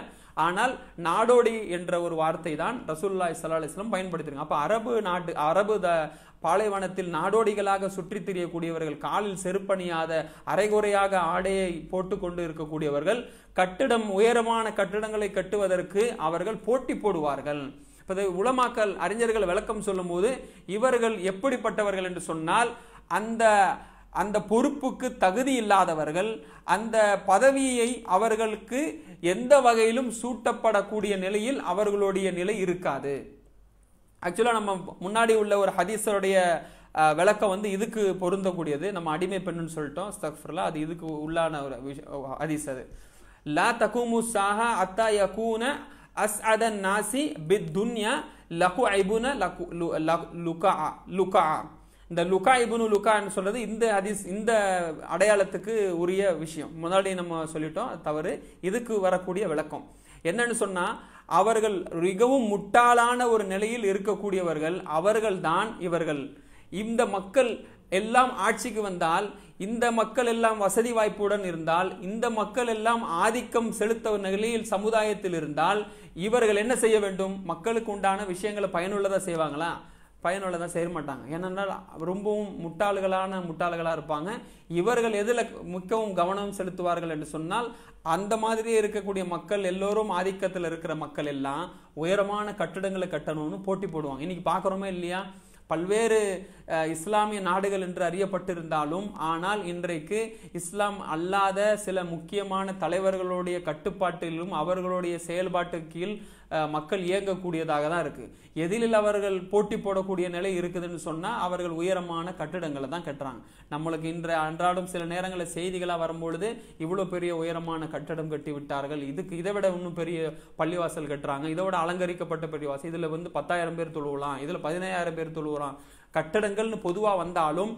ஆனால் நாடோடி என்ற ஒரு வார்த்தை தான் ரசூல்லா இஸ்லா அலிஸ்லாம் பயன்படுத்திருக்காங்க அப்போ அரபு நாட்டு அரபு த பாலைவனத்தில் நாடோடிகளாக சுற்றித் திரியக்கூடியவர்கள் காலில் செருப்பணியாத அரைகுறையாக ஆடையை போட்டுக்கொண்டு இருக்கக்கூடியவர்கள் கட்டிடம் உயரமான கட்டிடங்களை கட்டுவதற்கு அவர்கள் போட்டி போடுவார்கள் இப்போ உலமாக்கல் அறிஞர்கள் விளக்கம் சொல்லும்போது இவர்கள் எப்படிப்பட்டவர்கள் என்று சொன்னால் அந்த அந்த பொறுப்புக்கு தகுதி இல்லாதவர்கள் அந்த பதவியை அவர்களுக்கு எந்த வகையிலும் சூட்டப்படக்கூடிய நிலையில் அவர்களுடைய நிலை இருக்காது ஆக்சுவலாக நம்ம முன்னாடி உள்ள ஒரு ஹதீஸருடைய விளக்கம் வந்து இதுக்கு பொருந்தக்கூடியது நம்ம அடிமை பெண்ணுன்னு சொல்லிட்டோம் ஸ்தக்ஃபர்லாம் அது இதுக்கு உள்ளான ஒரு விஷ ஹதீஸ் அது லா தகுமு சாஹா அத்தா யகூன அஸ்அதன் நாசி பித் துன்யா லகு ஐபுன லுகா லுகா இந்த லுகா இபுனு லுகான்னு சொல்றது இந்த ஹதீஸ் இந்த அடையாளத்துக்கு உரிய விஷயம் முதலாளி நம்ம சொல்லிட்டோம் தவறு இதுக்கு வரக்கூடிய விளக்கம் என்னன்னு சொன்னா அவர்கள் மிகவும் முட்டாளான ஒரு நிலையில் இருக்கக்கூடியவர்கள் அவர்கள் தான் இவர்கள் இந்த மக்கள் எல்லாம் ஆட்சிக்கு வந்தால் இந்த மக்கள் எல்லாம் வசதி வாய்ப்புடன் இருந்தால் இந்த மக்கள் எல்லாம் ஆதிக்கம் செலுத்த நிலையில் சமுதாயத்தில் இருந்தால் இவர்கள் என்ன செய்ய வேண்டும் மக்களுக்கு உண்டான விஷயங்களை பயனுள்ளதாக செய்வாங்களா பயனுள்ளதாக செய்ய மாட்டாங்க ஏன்னா ரொம்பவும் முட்டாள்களான முட்டாள்களாக இருப்பாங்க இவர்கள் எதில் மிகவும் கவனம் செலுத்துவார்கள் என்று சொன்னால் அந்த மாதிரி இருக்கக்கூடிய மக்கள் எல்லோரும் ஆதிக்கத்தில் இருக்கிற மக்கள் எல்லாம் உயரமான கட்டிடங்களை கட்டணும்னு போட்டி போடுவாங்க இன்றைக்கி பார்க்குறோமே இல்லையா பல்வேறு இஸ்லாமிய நாடுகள் என்று அறியப்பட்டிருந்தாலும் ஆனால் இன்றைக்கு இஸ்லாம் அல்லாத சில முக்கியமான தலைவர்களுடைய கட்டுப்பாட்டிலும் அவர்களுடைய செயல்பாட்டு கீழ் மக்கள் இயங்கக்கூடியதாக தான் இருக்குது எதிலில் அவர்கள் போட்டி போடக்கூடிய நிலை இருக்குதுன்னு சொன்னால் அவர்கள் உயரமான கட்டிடங்களை தான் கட்டுறாங்க நம்மளுக்கு இன்று அன்றாடம் சில நேரங்களில் செய்திகளாக வரும்பொழுது இவ்வளோ பெரிய உயரமான கட்டடம் கட்டி விட்டார்கள் இதுக்கு இதை விட இன்னும் பெரிய பள்ளிவாசல் கட்டுறாங்க இதை விட அலங்கரிக்கப்பட்ட பள்ளிவாசல் இதில் வந்து பத்தாயிரம் பேர் தொழுவலாம் இதில் பதினாயிரம் பேர் தொழுவலாம் கட்டடங்கள்னு பொதுவாக வந்தாலும்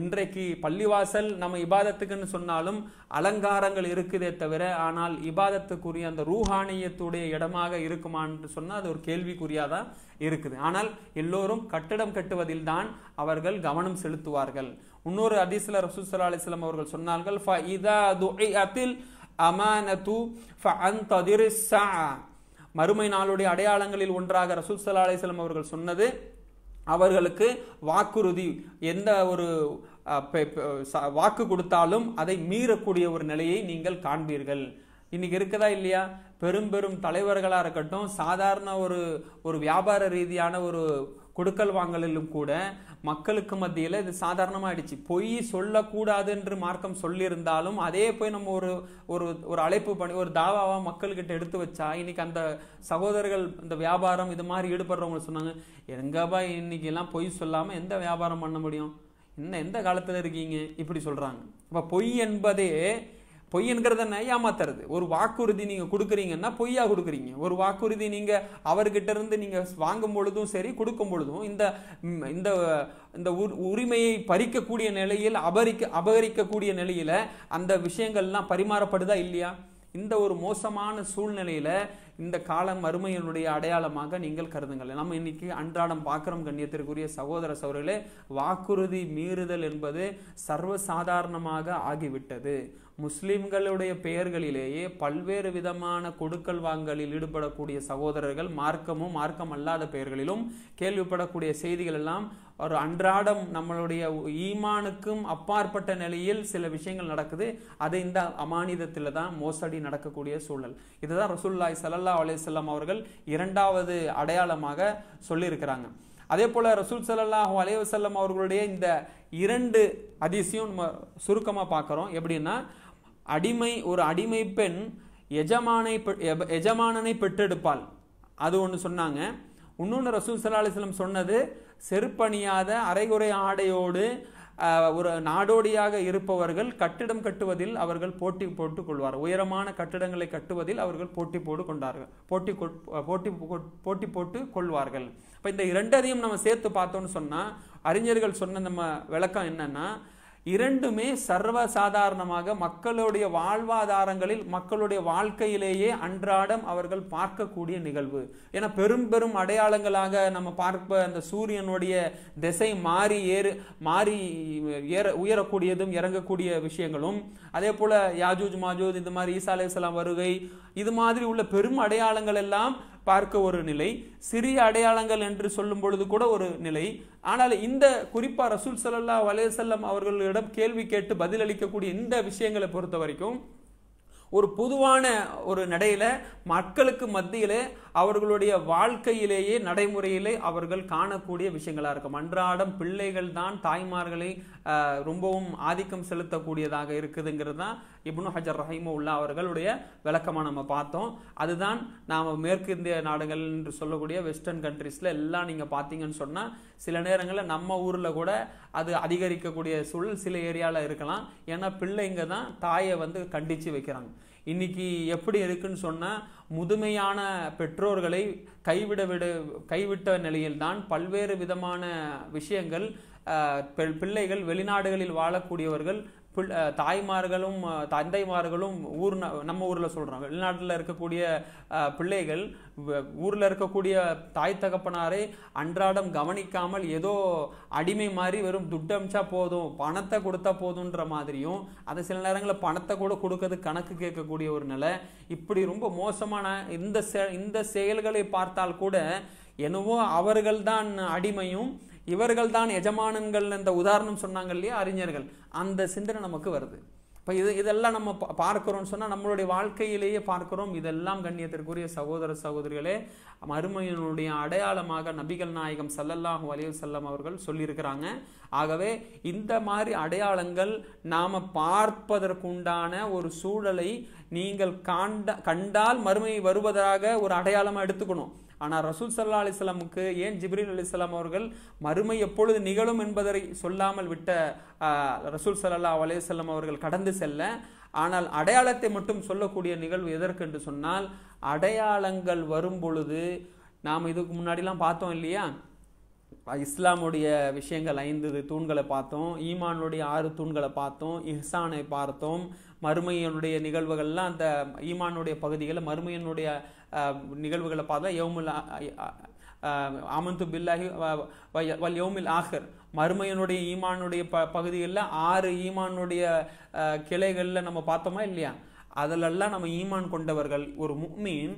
இன்றைக்கு பள்ளிவாசல் நம்ம இபாதத்துக்குன்னு சொன்னாலும் அலங்காரங்கள் இருக்குதே தவிர ஆனால் இபாதத்துக்குரிய அந்த ரூஹானியத்துடைய இடமாக இருக்குமான்னு சொன்னால் அது ஒரு கேள்விக்குறியாக தான் இருக்குது ஆனால் எல்லோரும் கட்டடம் கட்டுவதில் தான் அவர்கள் கவனம் செலுத்துவார்கள் இன்னொரு அதிசல ரசூசல்லா அலிஸ்லாம் அவர்கள் சொன்னார்கள் அமானது ஃப மறுமை நாளுடைய அடையாளங்களில் ஒன்றாக ரசூல் சல்லா அலிஸ்லாம் அவர்கள் சொன்னது அவர்களுக்கு வாக்குறுதி எந்த ஒரு வாக்கு கொடுத்தாலும் அதை மீறக்கூடிய ஒரு நிலையை நீங்கள் காண்பீர்கள் இன்றைக்கி இருக்குதா இல்லையா பெரும் பெரும் தலைவர்களாக இருக்கட்டும் சாதாரண ஒரு ஒரு வியாபார ரீதியான ஒரு கொடுக்கல் வாங்கலிலும் கூட மக்களுக்கு மத்தியில் இது சாதாரணமாகிடுச்சு பொய் சொல்லக்கூடாது என்று மார்க்கம் சொல்லியிருந்தாலும் அதே போய் நம்ம ஒரு ஒரு ஒரு அழைப்பு பண்ணி ஒரு தாவாவாக மக்கள்கிட்ட எடுத்து வச்சா இன்னைக்கு அந்த சகோதரர்கள் இந்த வியாபாரம் இது மாதிரி ஈடுபடுறவங்க சொன்னாங்க எங்கப்பா இன்னைக்கெல்லாம் பொய் சொல்லாமல் எந்த வியாபாரம் பண்ண முடியும் இன்னும் எந்த காலத்தில் இருக்கீங்க இப்படி சொல்கிறாங்க இப்போ பொய் என்பதே பொய்ங்கிறத என்ன ஏமாத்துறது ஒரு வாக்குறுதி நீங்கள் கொடுக்குறீங்கன்னா பொய்யா கொடுக்குறீங்க ஒரு வாக்குறுதி நீங்கள் அவர்கிட்ட இருந்து நீங்கள் வாங்கும் பொழுதும் சரி கொடுக்கும் பொழுதும் இந்த இந்த இந்த உரிமையை பறிக்கக்கூடிய நிலையில் அபரிக்க அபகரிக்கக்கூடிய நிலையில் அந்த விஷயங்கள்லாம் பரிமாறப்படுதா இல்லையா இந்த ஒரு மோசமான சூழ்நிலையில் இந்த காலம் மறுமையினுடைய அடையாளமாக நீங்கள் கருதுங்கள் நம்ம இன்னைக்கு அன்றாடம் பார்க்குறோம் கண்ணியத்திற்குரிய சகோதர சௌரர்களே வாக்குறுதி மீறுதல் என்பது சர்வசாதாரணமாக ஆகிவிட்டது முஸ்லிம்களுடைய பெயர்களிலேயே பல்வேறு விதமான கொடுக்கல் வாங்கலில் ஈடுபடக்கூடிய சகோதரர்கள் மார்க்கமும் மார்க்கம் அல்லாத பெயர்களிலும் கேள்விப்படக்கூடிய செய்திகள் எல்லாம் ஒரு அன்றாடம் நம்மளுடைய ஈமானுக்கும் அப்பாற்பட்ட நிலையில் சில விஷயங்கள் நடக்குது அது இந்த அமானிதத்தில் தான் மோசடி நடக்கக்கூடிய சூழல் இதுதான் ரசூல்லாய் சல்லா அலையம் அவர்கள் இரண்டாவது அடையாளமாக சொல்லியிருக்கிறாங்க அதே போல் ரசூல் சல்லாஹூ அலேவசல்லம் அவர்களுடைய இந்த இரண்டு அதிசயம் நம்ம சுருக்கமாக பார்க்குறோம் எப்படின்னா அடிமை ஒரு அடிமை பெண் எஜமானை எஜமானனை பெற்றெடுப்பாள் அது ஒன்று சொன்னாங்க இன்னொன்று ரசூல் சல்லா அலிஸ்லம் சொன்னது செருப்பணியாத அரைகுறை ஆடையோடு ஒரு நாடோடியாக இருப்பவர்கள் கட்டிடம் கட்டுவதில் அவர்கள் போட்டி போட்டுக் கொள்வார் உயரமான கட்டிடங்களை கட்டுவதில் அவர்கள் போட்டி போடு கொண்டார்கள் போட்டி போட்டி போட்டி போட்டு கொள்வார்கள் இப்போ இந்த இரண்டதையும் நம்ம சேர்த்து பார்த்தோம்னு சொன்னால் அறிஞர்கள் சொன்ன நம்ம விளக்கம் என்னன்னா இரண்டுமே சர்வசாதாரணமாக மக்களுடைய வாழ்வாதாரங்களில் மக்களுடைய வாழ்க்கையிலேயே அன்றாடம் அவர்கள் பார்க்கக்கூடிய நிகழ்வு ஏன்னா பெரும் பெரும் அடையாளங்களாக நம்ம பார்ப்ப அந்த சூரியனுடைய திசை மாறி ஏறு மாறி ஏற உயரக்கூடியதும் இறங்கக்கூடிய விஷயங்களும் அதே போல யாஜூஜ் மாஜூஜ் இந்த மாதிரி ஈசா அலேஸ்லாம் வருகை இது மாதிரி உள்ள பெரும் அடையாளங்கள் எல்லாம் பார்க்க ஒரு நிலை சிறிய அடையாளங்கள் என்று சொல்லும் பொழுது கூட ஒரு நிலை ஆனால் இந்த குறிப்பாக ரசூல் சல்லா வலையசல்லம் அவர்களிடம் கேள்வி கேட்டு பதிலளிக்கக்கூடிய இந்த விஷயங்களை பொறுத்த வரைக்கும் ஒரு பொதுவான ஒரு நடையில மக்களுக்கு மத்தியிலே அவர்களுடைய வாழ்க்கையிலேயே நடைமுறையிலே அவர்கள் காணக்கூடிய விஷயங்களா இருக்கும் அன்றாடம் பிள்ளைகள் தான் தாய்மார்களை ரொம்பவும் ஆதிக்கம் செலுத்தக்கூடியதாக இருக்குதுங்கிறது தான் இப்னு ஹஜர் ரஹிமுல்லா அவர்களுடைய விளக்கமாக நம்ம பார்த்தோம் அதுதான் நாம் மேற்கு இந்திய நாடுகள் என்று சொல்லக்கூடிய வெஸ்டர்ன் கண்ட்ரிஸில் எல்லாம் நீங்கள் பார்த்தீங்கன்னு சொன்னால் சில நேரங்களில் நம்ம ஊரில் கூட அது அதிகரிக்கக்கூடிய சூழல் சில ஏரியாவில் இருக்கலாம் ஏன்னா பிள்ளைங்க தான் தாயை வந்து கண்டித்து வைக்கிறாங்க இன்னைக்கு எப்படி இருக்குன்னு சொன்னால் முதுமையான பெற்றோர்களை கைவிட விட கைவிட்ட நிலையில்தான் பல்வேறு விதமான விஷயங்கள் பிள்ளைகள் வெளிநாடுகளில் வாழக்கூடியவர்கள் தாய்மார்களும் தந்தைமார்களும் ஊர் நம்ம ஊரில் சொல்கிறோம் வெளிநாட்டில் இருக்கக்கூடிய பிள்ளைகள் ஊரில் இருக்கக்கூடிய தாய் தகப்பனாரை அன்றாடம் கவனிக்காமல் ஏதோ அடிமை மாதிரி வெறும் துட்டமிச்சா போதும் பணத்தை கொடுத்தா போதுன்ற மாதிரியும் அதை சில நேரங்களில் பணத்தை கூட கொடுக்கறது கணக்கு கேட்கக்கூடிய ஒரு நிலை இப்படி ரொம்ப மோசமான இந்த இந்த செயல்களை பார்த்தால் கூட என்னவோ அவர்கள்தான் அடிமையும் இவர்கள் தான் எஜமானன்கள் இந்த உதாரணம் சொன்னாங்க இல்லையா அறிஞர்கள் அந்த சிந்தனை நமக்கு வருது இப்போ இது இதெல்லாம் நம்ம பார்க்குறோம்னு சொன்னால் நம்மளுடைய வாழ்க்கையிலேயே பார்க்குறோம் இதெல்லாம் கண்ணியத்திற்குரிய சகோதர சகோதரிகளே மருமையினுடைய அடையாளமாக நபிகள் நாயகம் சல்லல்லாஹு அலையுசல்லம் அவர்கள் சொல்லியிருக்கிறாங்க ஆகவே இந்த மாதிரி அடையாளங்கள் நாம் பார்ப்பதற்குண்டான ஒரு சூழலை நீங்கள் காண்ட கண்டால் மறுமை வருவதாக ஒரு அடையாளமாக எடுத்துக்கணும் ஆனால் ரசூல் சல்லா அலிஸ்லாமுக்கு ஏன் ஜிப்ரீல் அலிஸ்லாம் அவர்கள் மறுமை எப்பொழுது நிகழும் என்பதை சொல்லாமல் விட்ட ரசூல் சல்லா அலையம் அவர்கள் கடந்து செல்ல ஆனால் அடையாளத்தை மட்டும் சொல்லக்கூடிய நிகழ்வு எதற்கு என்று சொன்னால் அடையாளங்கள் வரும் பொழுது நாம் இதுக்கு முன்னாடிலாம் பார்த்தோம் இல்லையா இஸ்லாமுடைய விஷயங்கள் ஐந்து தூண்களை பார்த்தோம் ஈமானுடைய ஆறு தூண்களை பார்த்தோம் இஹ்சானை பார்த்தோம் மறுமையனுடைய நிகழ்வுகள்லாம் அந்த ஈமானுடைய பகுதிகளில் மறுமையனுடைய நிகழ்வுகளை பார்த்தா யோமுல் ஆமந்து பில்லாஹி வல் யோமில் ஆஹர் மறுமையனுடைய ஈமானுடைய ப பகுதிகளில் ஆறு ஈமானுடைய கிளைகளில் நம்ம பார்த்தோமா இல்லையா அதிலெல்லாம் நம்ம ஈமான் கொண்டவர்கள் ஒரு முக்மீன்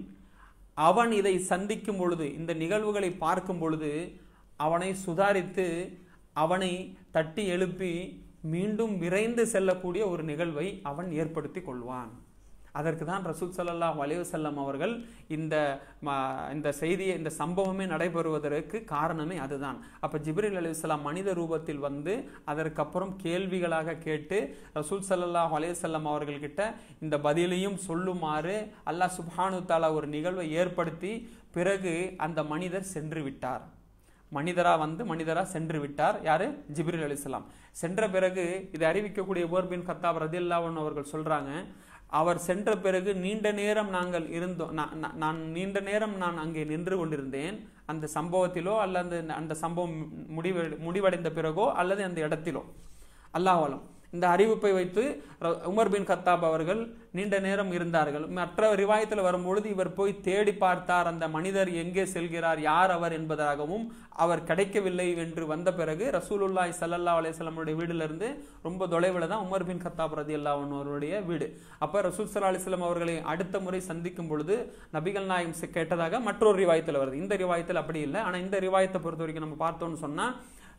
அவன் இதை சந்திக்கும் பொழுது இந்த நிகழ்வுகளை பார்க்கும் பொழுது அவனை சுதாரித்து அவனை தட்டி எழுப்பி மீண்டும் விரைந்து செல்லக்கூடிய ஒரு நிகழ்வை அவன் ஏற்படுத்தி கொள்வான் அதற்கு தான் ரசூல் சல்லாஹ் செல்லம் அவர்கள் இந்த இந்த செய்தியை இந்த சம்பவமே நடைபெறுவதற்கு காரணமே அதுதான் அப்போ ஜிப்ரில் அலிவலாம் மனித ரூபத்தில் வந்து அதற்கப்புறம் கேள்விகளாக கேட்டு ரசூல் சல்லாஹ் செல்லம் அவர்கள்கிட்ட இந்த பதிலையும் சொல்லுமாறு அல்லாஹ் சுபானு தாலா ஒரு நிகழ்வை ஏற்படுத்தி பிறகு அந்த மனிதர் சென்று விட்டார் மனிதராக வந்து மனிதராக சென்று விட்டார் யார் ஜிப்ரில் அலிஸ்லாம் சென்ற பிறகு இதை அறிவிக்கக்கூடிய ஓர்பின் கத்தாப் ரதில்லாவன் அவர்கள் சொல்கிறாங்க அவர் சென்ற பிறகு நீண்ட நேரம் நாங்கள் இருந்தோம் நான் நீண்ட நேரம் நான் அங்கே நின்று கொண்டிருந்தேன் அந்த சம்பவத்திலோ அல்லது அந்த சம்பவம் முடிவு முடிவடைந்த பிறகோ அல்லது அந்த இடத்திலோ அல்லாஹ் இந்த அறிவிப்பை வைத்து உமர் பின் கத்தாப் அவர்கள் நீண்ட நேரம் இருந்தார்கள் மற்ற ரிவாயத்தில் வரும்பொழுது இவர் போய் தேடி பார்த்தார் அந்த மனிதர் எங்கே செல்கிறார் யார் அவர் என்பதாகவும் அவர் கிடைக்கவில்லை என்று வந்த பிறகு ரசூலுல்லாய் சல்லல்லா அலிஸ்லாமுடைய வீடுலேருந்து ரொம்ப தொலைவில் தான் உமர் பின் கத்தாப் ரதி அவருடைய வீடு அப்போ ரசூல் சல்லா அலிஸ்லாம் அவர்களை அடுத்த முறை சந்திக்கும் பொழுது நபிகள் நாயம் கேட்டதாக மற்றொரு ரிவாயத்தில் வருது இந்த ரிவாயத்தில் அப்படி இல்லை ஆனால் இந்த ரிவாயத்தை பொறுத்த வரைக்கும் நம்ம பார்த்தோம்னு சொன்னால்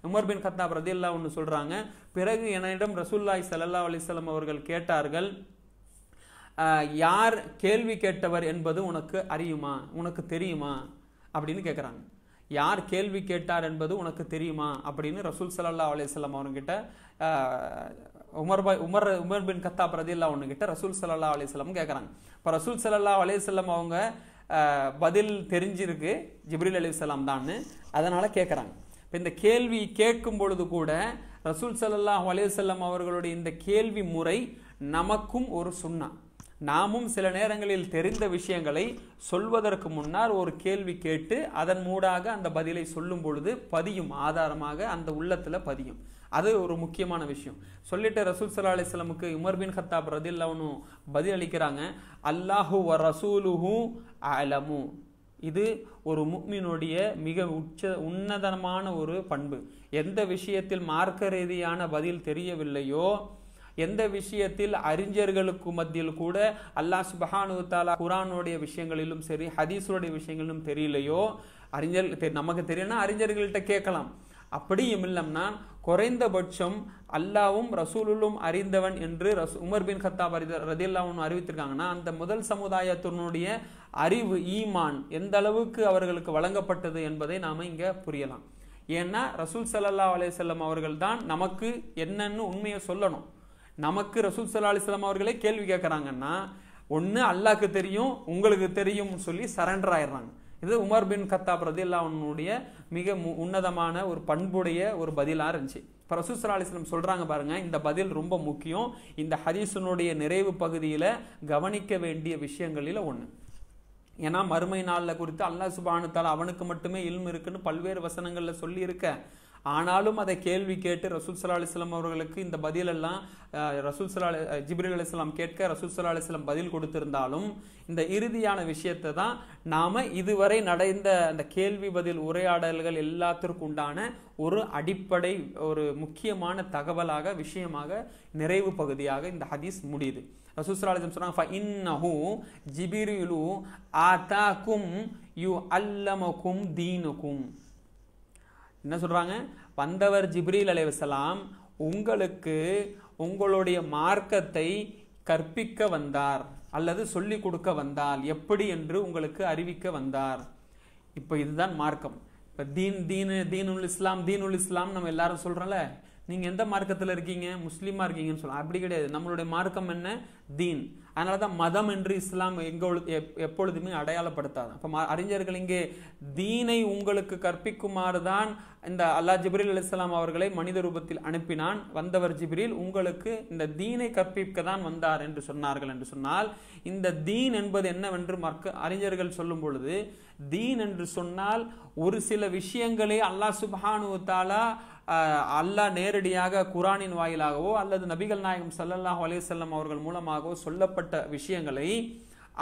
உமர் பின் கத்தாப் ரதில்லா ஒன்று சொல்கிறாங்க பிறகு என்னிடம் ரசூல்லாய் சல்லா அலிஸ்லாம் அவர்கள் கேட்டார்கள் யார் கேள்வி கேட்டவர் என்பது உனக்கு அறியுமா உனக்கு தெரியுமா அப்படின்னு கேட்குறாங்க யார் கேள்வி கேட்டார் என்பது உனக்கு தெரியுமா அப்படின்னு ரசூல் சல்லா அலிஸ்லாம் அவங்ககிட்ட உமர் பாய் உமர் உமர் பின் கத்தா பிரதில்லா ஒன்றுகிட்ட ரசூல் சல்லா அலிஸ்லாம் கேட்குறாங்க இப்போ ரசூல் சல்லா அலிஸ்லாம் அவங்க பதில் தெரிஞ்சிருக்கு ஜிப்ரில் அலிஸ்லாம் தான்னு அதனால் கேட்குறாங்க இந்த கேள்வி கேட்கும் பொழுது கூட ரசூல் சல்லாஹ் அலேசல்லம் அவர்களுடைய இந்த கேள்வி முறை நமக்கும் ஒரு சுண்ணா நாமும் சில நேரங்களில் தெரிந்த விஷயங்களை சொல்வதற்கு முன்னால் ஒரு கேள்வி கேட்டு அதன் மூடாக அந்த பதிலை சொல்லும் பொழுது பதியும் ஆதாரமாக அந்த உள்ளத்தில் பதியும் அது ஒரு முக்கியமான விஷயம் சொல்லிட்டு ரசூல் சல்லா அலிஸ்லமுக்கு உமர் பின் ஹத்தாப் ரதில்லவனும் பதில் அளிக்கிறாங்க அல்லாஹூ ரசூலுஹூ அலமு இது ஒரு முக்மினுடைய மிக உச்ச உன்னதமான ஒரு பண்பு எந்த விஷயத்தில் மார்க்க ரீதியான பதில் தெரியவில்லையோ எந்த விஷயத்தில் அறிஞர்களுக்கு மத்தியில் கூட அல்லாஹ் சுபஹானு தாலா குரானுடைய விஷயங்களிலும் சரி ஹதீஸுடைய விஷயங்களிலும் தெரியலையோ அறிஞர் நமக்கு தெரியும்னா அறிஞர்கள்ட்ட கேட்கலாம் அப்படியும் இல்லைம்னா குறைந்தபட்சம் அல்லாவும் ரசூலுலும் அறிந்தவன் என்று ரஸ் உமர் பின் ஹத்தாப் அறிந்த ரதில்லாவும் அறிவித்திருக்காங்கன்னா அந்த முதல் சமுதாயத்தினுடைய அறிவு ஈமான் எந்த அளவுக்கு அவர்களுக்கு வழங்கப்பட்டது என்பதை நாம் இங்கே புரியலாம் ஏன்னா ரசூல் சல்லா அலையம் அவர்கள் தான் நமக்கு என்னன்னு உண்மையை சொல்லணும் நமக்கு ரசூல் சல்லா அலிஸ்லாம் அவர்களே கேள்வி கேட்குறாங்கன்னா ஒன்று அல்லாக்கு தெரியும் உங்களுக்கு தெரியும்னு சொல்லி சரண்டர் ஆயிடுறாங்க இது உமர் பின் கத்தாப் ரதில்லா அவனுடைய மிக உன்னதமான ஒரு பண்புடைய ஒரு பதிலாக இருந்துச்சு இப்போ ரசூசரா அலிஸ்லம் சொல்கிறாங்க பாருங்கள் இந்த பதில் ரொம்ப முக்கியம் இந்த ஹரிசனுடைய நிறைவு பகுதியில் கவனிக்க வேண்டிய விஷயங்களில் ஒன்று ஏன்னா மறுமை நாளில் குறித்து அல்லா சுபானு அவனுக்கு மட்டுமே இல்மு இருக்குன்னு பல்வேறு வசனங்களில் சொல்லியிருக்க ஆனாலும் அதை கேள்வி கேட்டு ரசூல் சல்லா அலிஸ்லாம் அவர்களுக்கு இந்த பதிலெல்லாம் ரசூல் சல்லா ஜிப்ரில் அலிஸ்லாம் கேட்க ரசூல் சல்லா அலிஸ்லாம் பதில் கொடுத்திருந்தாலும் இந்த இறுதியான விஷயத்தை தான் நாம் இதுவரை நடந்த அந்த கேள்வி பதில் உரையாடல்கள் எல்லாத்திற்கும் உண்டான ஒரு அடிப்படை ஒரு முக்கியமான தகவலாக விஷயமாக நிறைவு பகுதியாக இந்த ஹதீஸ் முடியுது ரசூஸ்ராலிசம் சொன்னாங்க ஜிபிரிலு யு தீனுக்கும் என்ன சொல்கிறாங்க வந்தவர் ஜிப்ரீல் அலைவசலாம் உங்களுக்கு உங்களுடைய மார்க்கத்தை கற்பிக்க வந்தார் அல்லது சொல்லி கொடுக்க வந்தால் எப்படி என்று உங்களுக்கு அறிவிக்க வந்தார் இப்போ இதுதான் மார்க்கம் இப்போ தீன் தீன் தீனுல் இஸ்லாம் தீனுல் இஸ்லாம் நம்ம எல்லாரும் சொல்கிறோம்ல நீங்கள் எந்த மார்க்கத்தில் இருக்கீங்க முஸ்லீமாக இருக்கீங்கன்னு சொல்லலாம் அப்படி கிடையாது நம்மளுடைய மார்க்கம் என்ன தீன் அதனால தான் மதம் என்று இஸ்லாம் எங்கொழு எப்பொழுதுமே அடையாளப்படுத்தாது அப்போ அறிஞர்கள் இங்கே தீனை உங்களுக்கு கற்பிக்குமாறு தான் இந்த அல்லா ஜிப்ரில் இஸ்லாம் அவர்களை மனித ரூபத்தில் அனுப்பினான் வந்தவர் ஜிப்ரில் உங்களுக்கு இந்த தீனை கற்பிக்க தான் வந்தார் என்று சொன்னார்கள் என்று சொன்னால் இந்த தீன் என்பது என்னவென்று மற்க அறிஞர்கள் சொல்லும் பொழுது தீன் என்று சொன்னால் ஒரு சில விஷயங்களே அல்லாஹ் சுபானுவத்தாலா அல்லாஹ் நேரடியாக குரானின் வாயிலாகவோ அல்லது நபிகள் நாயகம் சல்லல்லாஹ் அலையுசல்லம் அவர்கள் மூலமாகவோ சொல்லப்பட்ட விஷயங்களை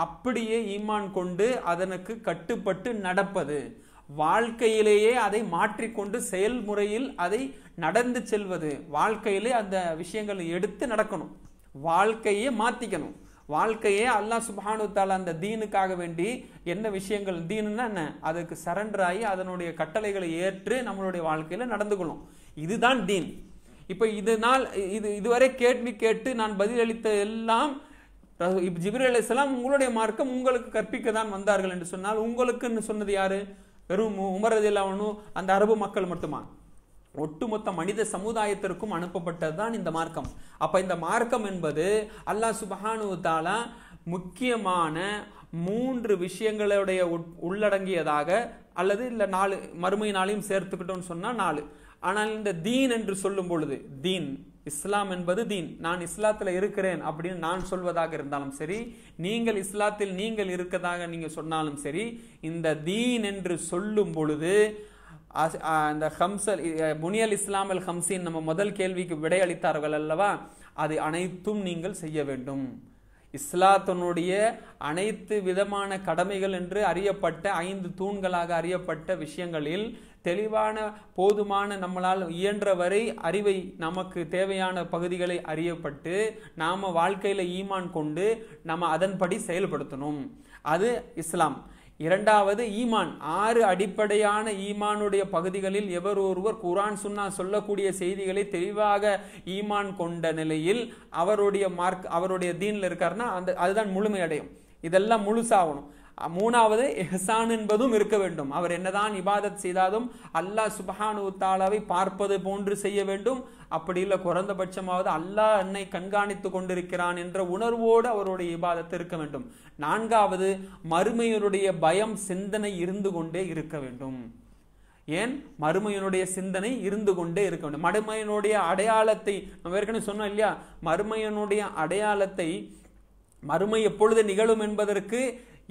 அப்படியே ஈமான் கொண்டு அதனுக்கு கட்டுப்பட்டு நடப்பது வாழ்க்கையிலேயே அதை மாற்றிக்கொண்டு செயல்முறையில் அதை நடந்து செல்வது வாழ்க்கையிலே அந்த விஷயங்களை எடுத்து நடக்கணும் வாழ்க்கையே மாத்திக்கணும் வாழ்க்கையே அல்லாஹ் சுபானு தாலா அந்த தீனுக்காக வேண்டி என்ன விஷயங்கள் தீனுன்னா என்ன அதுக்கு சரண்டர் ஆகி அதனுடைய கட்டளைகளை ஏற்று நம்மளுடைய வாழ்க்கையில் நடந்து கொள்ளும் இதுதான் தீன் இப்போ இதனால் இது இதுவரை கேள்வி கேட்டு நான் பதிலளித்த எல்லாம் ஜிபிரி அலி இஸ்லாம் உங்களுடைய மார்க்கம் உங்களுக்கு கற்பிக்க தான் வந்தார்கள் என்று சொன்னால் உங்களுக்குன்னு சொன்னது யாரு வெறும் உமரதில்லாமனும் அந்த அரபு மக்கள் மட்டுமா ஒட்டுமொத்த மனித சமுதாயத்திற்கும் அனுப்பப்பட்டது தான் இந்த மார்க்கம் அப்போ இந்த மார்க்கம் என்பது அல்லாஹ் சுபஹானு தாலா முக்கியமான மூன்று விஷயங்களுடைய உள்ளடங்கியதாக அல்லது இல்லை நாலு மறுமை நாளையும் சேர்த்துக்கிட்டோம்னு சொன்னால் நாலு ஆனால் இந்த தீன் என்று சொல்லும் பொழுது தீன் இஸ்லாம் என்பது தீன் நான் இஸ்லாத்தில் இருக்கிறேன் அப்படின்னு நான் சொல்வதாக இருந்தாலும் சரி நீங்கள் இஸ்லாத்தில் நீங்கள் இருக்கதாக நீங்கள் சொன்னாலும் சரி இந்த தீன் என்று சொல்லும் பொழுது அந்த ஹம்சல் முனியல் இஸ்லாம் அல் ஹம்சின் நம்ம முதல் கேள்விக்கு விடையளித்தார்கள் அல்லவா அது அனைத்தும் நீங்கள் செய்ய வேண்டும் இஸ்லாத்தினுடைய அனைத்து விதமான கடமைகள் என்று அறியப்பட்ட ஐந்து தூண்களாக அறியப்பட்ட விஷயங்களில் தெளிவான போதுமான நம்மளால் இயன்ற வரை அறிவை நமக்கு தேவையான பகுதிகளை அறியப்பட்டு நாம் வாழ்க்கையில் ஈமான் கொண்டு நம்ம அதன்படி செயல்படுத்தணும் அது இஸ்லாம் இரண்டாவது ஈமான் ஆறு அடிப்படையான ஈமானுடைய பகுதிகளில் எவர் ஒருவர் குரான் சுன்னா சொல்லக்கூடிய செய்திகளை தெளிவாக ஈமான் கொண்ட நிலையில் அவருடைய மார்க் அவருடைய தீனில் இருக்காருன்னா அந்த அதுதான் முழுமையடையும் இதெல்லாம் முழுசாகணும் மூணாவது எஹசான் என்பதும் இருக்க வேண்டும் அவர் என்னதான் இபாதத் செய்தாலும் அல்லாஹ் சுபஹானு தாலாவை பார்ப்பது போன்று செய்ய வேண்டும் அப்படி இல்லை குறைந்தபட்சமாவது அல்லாஹ் என்னை கண்காணித்து கொண்டிருக்கிறான் என்ற உணர்வோடு அவருடைய இபாதத்தை இருக்க வேண்டும் நான்காவது மறுமையினுடைய பயம் சிந்தனை இருந்து கொண்டே இருக்க வேண்டும் ஏன் மறுமையினுடைய சிந்தனை இருந்து கொண்டே இருக்க வேண்டும் மறுமையினுடைய அடையாளத்தை நம்ம ஏற்கனவே சொன்னோம் இல்லையா மறுமையினுடைய அடையாளத்தை மறுமை எப்பொழுது நிகழும் என்பதற்கு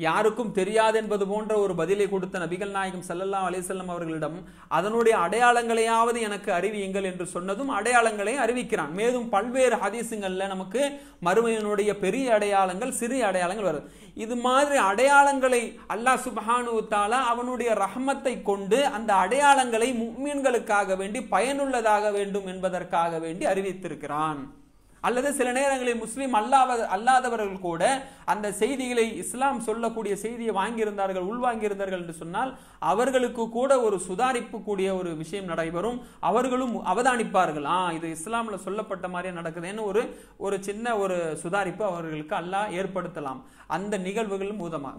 யாருக்கும் தெரியாது என்பது போன்ற ஒரு பதிலை கொடுத்த நபிகள் நாயகம் சல்லல்லா அலிசல்லம் அவர்களிடம் அதனுடைய அடையாளங்களையாவது எனக்கு அறிவியுங்கள் என்று சொன்னதும் அடையாளங்களை அறிவிக்கிறான் மேலும் பல்வேறு ஹதீசுங்களில் நமக்கு மறுமையினுடைய பெரிய அடையாளங்கள் சிறிய அடையாளங்கள் வருது இது மாதிரி அடையாளங்களை அல்லாஹ் சுபஹானுத்தால அவனுடைய ரஹமத்தை கொண்டு அந்த அடையாளங்களை முக்மீன்களுக்காக வேண்டி பயனுள்ளதாக வேண்டும் என்பதற்காக வேண்டி அறிவித்திருக்கிறான் அல்லது சில நேரங்களில் முஸ்லீம் அல்லாத அல்லாதவர்கள் கூட அந்த செய்திகளை இஸ்லாம் சொல்லக்கூடிய செய்தியை வாங்கியிருந்தார்கள் உள்வாங்கியிருந்தார்கள் என்று சொன்னால் அவர்களுக்கு கூட ஒரு சுதாரிப்பு கூடிய ஒரு விஷயம் நடைபெறும் அவர்களும் அவதானிப்பார்கள் ஆ இது இஸ்லாமில் சொல்லப்பட்ட மாதிரியே நடக்குதுன்னு ஒரு ஒரு சின்ன ஒரு சுதாரிப்பு அவர்களுக்கு அல்லாஹ் ஏற்படுத்தலாம் அந்த நிகழ்வுகள்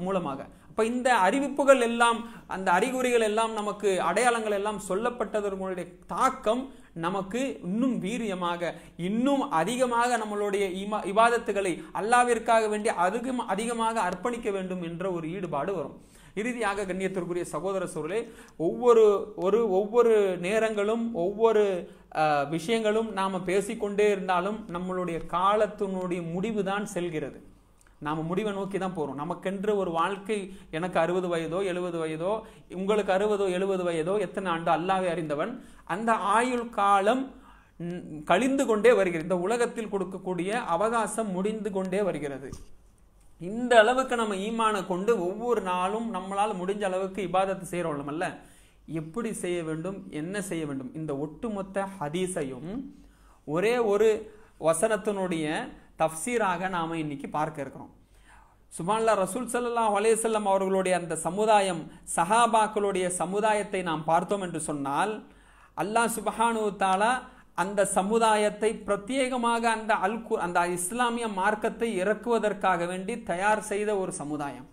மூலமாக இப்போ இந்த அறிவிப்புகள் எல்லாம் அந்த அறிகுறிகள் எல்லாம் நமக்கு அடையாளங்கள் எல்லாம் சொல்லப்பட்டதற்கு தாக்கம் நமக்கு இன்னும் வீரியமாக இன்னும் அதிகமாக நம்மளுடைய இமா இவாதத்துகளை அல்லாவிற்காக வேண்டி அதிகம் அதிகமாக அர்ப்பணிக்க வேண்டும் என்ற ஒரு ஈடுபாடு வரும் இறுதியாக கண்ணியத்திற்குரிய சகோதர சூழலே ஒவ்வொரு ஒரு ஒவ்வொரு நேரங்களும் ஒவ்வொரு விஷயங்களும் நாம் பேசிக்கொண்டே இருந்தாலும் நம்மளுடைய காலத்தினுடைய முடிவு தான் செல்கிறது நாம் முடிவை நோக்கி தான் போகிறோம் நமக்கென்று ஒரு வாழ்க்கை எனக்கு அறுபது வயதோ எழுபது வயதோ உங்களுக்கு அறுபதோ எழுபது வயதோ எத்தனை ஆண்டு அல்லாவே அறிந்தவன் அந்த ஆயுள் காலம் கழிந்து கொண்டே வருகிறது இந்த உலகத்தில் கொடுக்கக்கூடிய அவகாசம் முடிந்து கொண்டே வருகிறது இந்த அளவுக்கு நம்ம ஈமானை கொண்டு ஒவ்வொரு நாளும் நம்மளால் முடிஞ்ச அளவுக்கு இபாதத்தை செய்கிறோம் அல்ல எப்படி செய்ய வேண்டும் என்ன செய்ய வேண்டும் இந்த ஒட்டுமொத்த ஹதீஸையும் ஒரே ஒரு வசனத்தினுடைய தஃப்சீராக நாம் இன்றைக்கி பார்க்க இருக்கிறோம் சுபான்லா ரசூல் சல்லா அலேசல்லம் அவர்களுடைய அந்த சமுதாயம் சஹாபாக்களுடைய சமுதாயத்தை நாம் பார்த்தோம் என்று சொன்னால் அல்லாஹ் சுபஹானு தாலா அந்த சமுதாயத்தை பிரத்யேகமாக அந்த அல் அந்த இஸ்லாமிய மார்க்கத்தை இறக்குவதற்காக வேண்டி தயார் செய்த ஒரு சமுதாயம்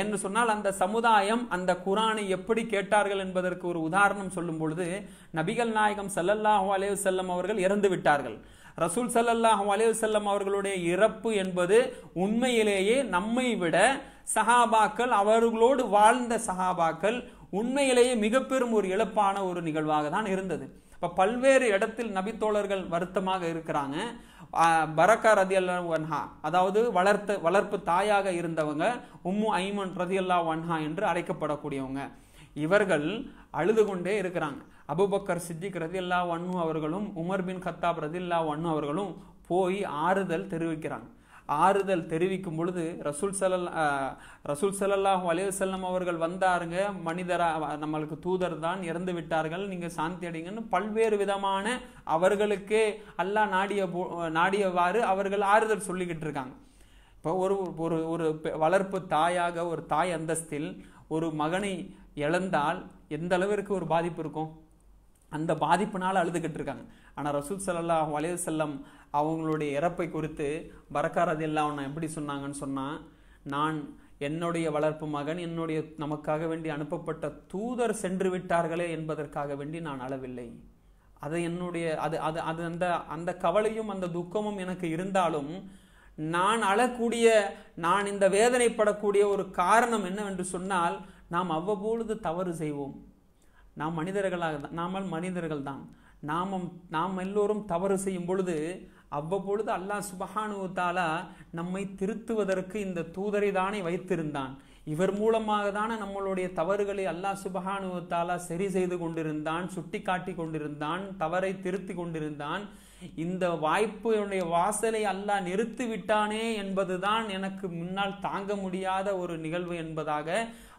என்று சொன்னால் அந்த சமுதாயம் அந்த குரானை எப்படி கேட்டார்கள் என்பதற்கு ஒரு உதாரணம் சொல்லும் பொழுது நபிகள் நாயகம் சல்லல்லாஹு அலேவ் செல்லம் அவர்கள் இறந்து விட்டார்கள் ரசூல் சல்லாஹூ அலேவசல்லம் அவர்களுடைய இறப்பு என்பது உண்மையிலேயே நம்மை விட சஹாபாக்கள் அவர்களோடு வாழ்ந்த சஹாபாக்கள் உண்மையிலேயே மிகப்பெரும் ஒரு இழப்பான ஒரு நிகழ்வாக தான் இருந்தது இப்போ பல்வேறு இடத்தில் நபித்தோழர்கள் வருத்தமாக இருக்கிறாங்க பரக்கா ரதி அல்லா வன்ஹா அதாவது வளர்த்த வளர்ப்பு தாயாக இருந்தவங்க உம்மு ஐமன் ரதி அல்லா வன்ஹா என்று அழைக்கப்படக்கூடியவங்க இவர்கள் அழுது கொண்டே இருக்கிறாங்க அபுபக்கர் சித்திக் ரதில்லா வன்னு அவர்களும் உமர் பின் கத்தாப் ரதில்லா வன்னு அவர்களும் போய் ஆறுதல் தெரிவிக்கிறாங்க ஆறுதல் தெரிவிக்கும் பொழுது ரசூல் சலல் ரசூல் சலல்லாஹ் அலேவசல்லம் அவர்கள் வந்தாருங்க மனிதரா நம்மளுக்கு தூதர் தான் இறந்து விட்டார்கள் நீங்கள் சாந்தி அடிங்கன்னு பல்வேறு விதமான அவர்களுக்கே அல்லா நாடிய நாடியவாறு அவர்கள் ஆறுதல் சொல்லிக்கிட்டு இருக்காங்க இப்போ ஒரு ஒரு ஒரு வளர்ப்பு தாயாக ஒரு தாய் அந்தஸ்தில் ஒரு மகனை இழந்தால் எந்த அளவிற்கு ஒரு பாதிப்பு இருக்கும் அந்த பாதிப்புனால் அழுதுகிட்டு இருக்காங்க ஆனால் ரசூல் சல்லா வலைய செல்லம் அவங்களுடைய இறப்பை குறித்து பரக்காரது எல்லாம் அவனை எப்படி சொன்னாங்கன்னு சொன்னால் நான் என்னுடைய வளர்ப்பு மகன் என்னுடைய நமக்காக வேண்டி அனுப்பப்பட்ட தூதர் சென்று விட்டார்களே என்பதற்காக வேண்டி நான் அளவில்லை அது என்னுடைய அது அது அது அந்த அந்த கவலையும் அந்த துக்கமும் எனக்கு இருந்தாலும் நான் அழக்கூடிய நான் இந்த வேதனைப்படக்கூடிய ஒரு காரணம் என்னவென்று சொன்னால் நாம் அவ்வப்பொழுது தவறு செய்வோம் நாம் மனிதர்களாக தான் நாமல் மனிதர்கள் தான் நாமம் நாம் எல்லோரும் தவறு செய்யும் பொழுது அவ்வப்பொழுது அல்லாஹ் சுபஹானு தாலா நம்மை திருத்துவதற்கு இந்த தூதரை தானே வைத்திருந்தான் இவர் மூலமாக தானே நம்மளுடைய தவறுகளை அல்லாஹ் சுபஹானு தாலா சரி செய்து கொண்டிருந்தான் சுட்டி காட்டி கொண்டிருந்தான் தவறை திருத்தி கொண்டிருந்தான் இந்த வாய்ப்பு என்னுடைய வாசலை அல்லாஹ் நிறுத்தி விட்டானே என்பதுதான் எனக்கு முன்னால் தாங்க முடியாத ஒரு நிகழ்வு என்பதாக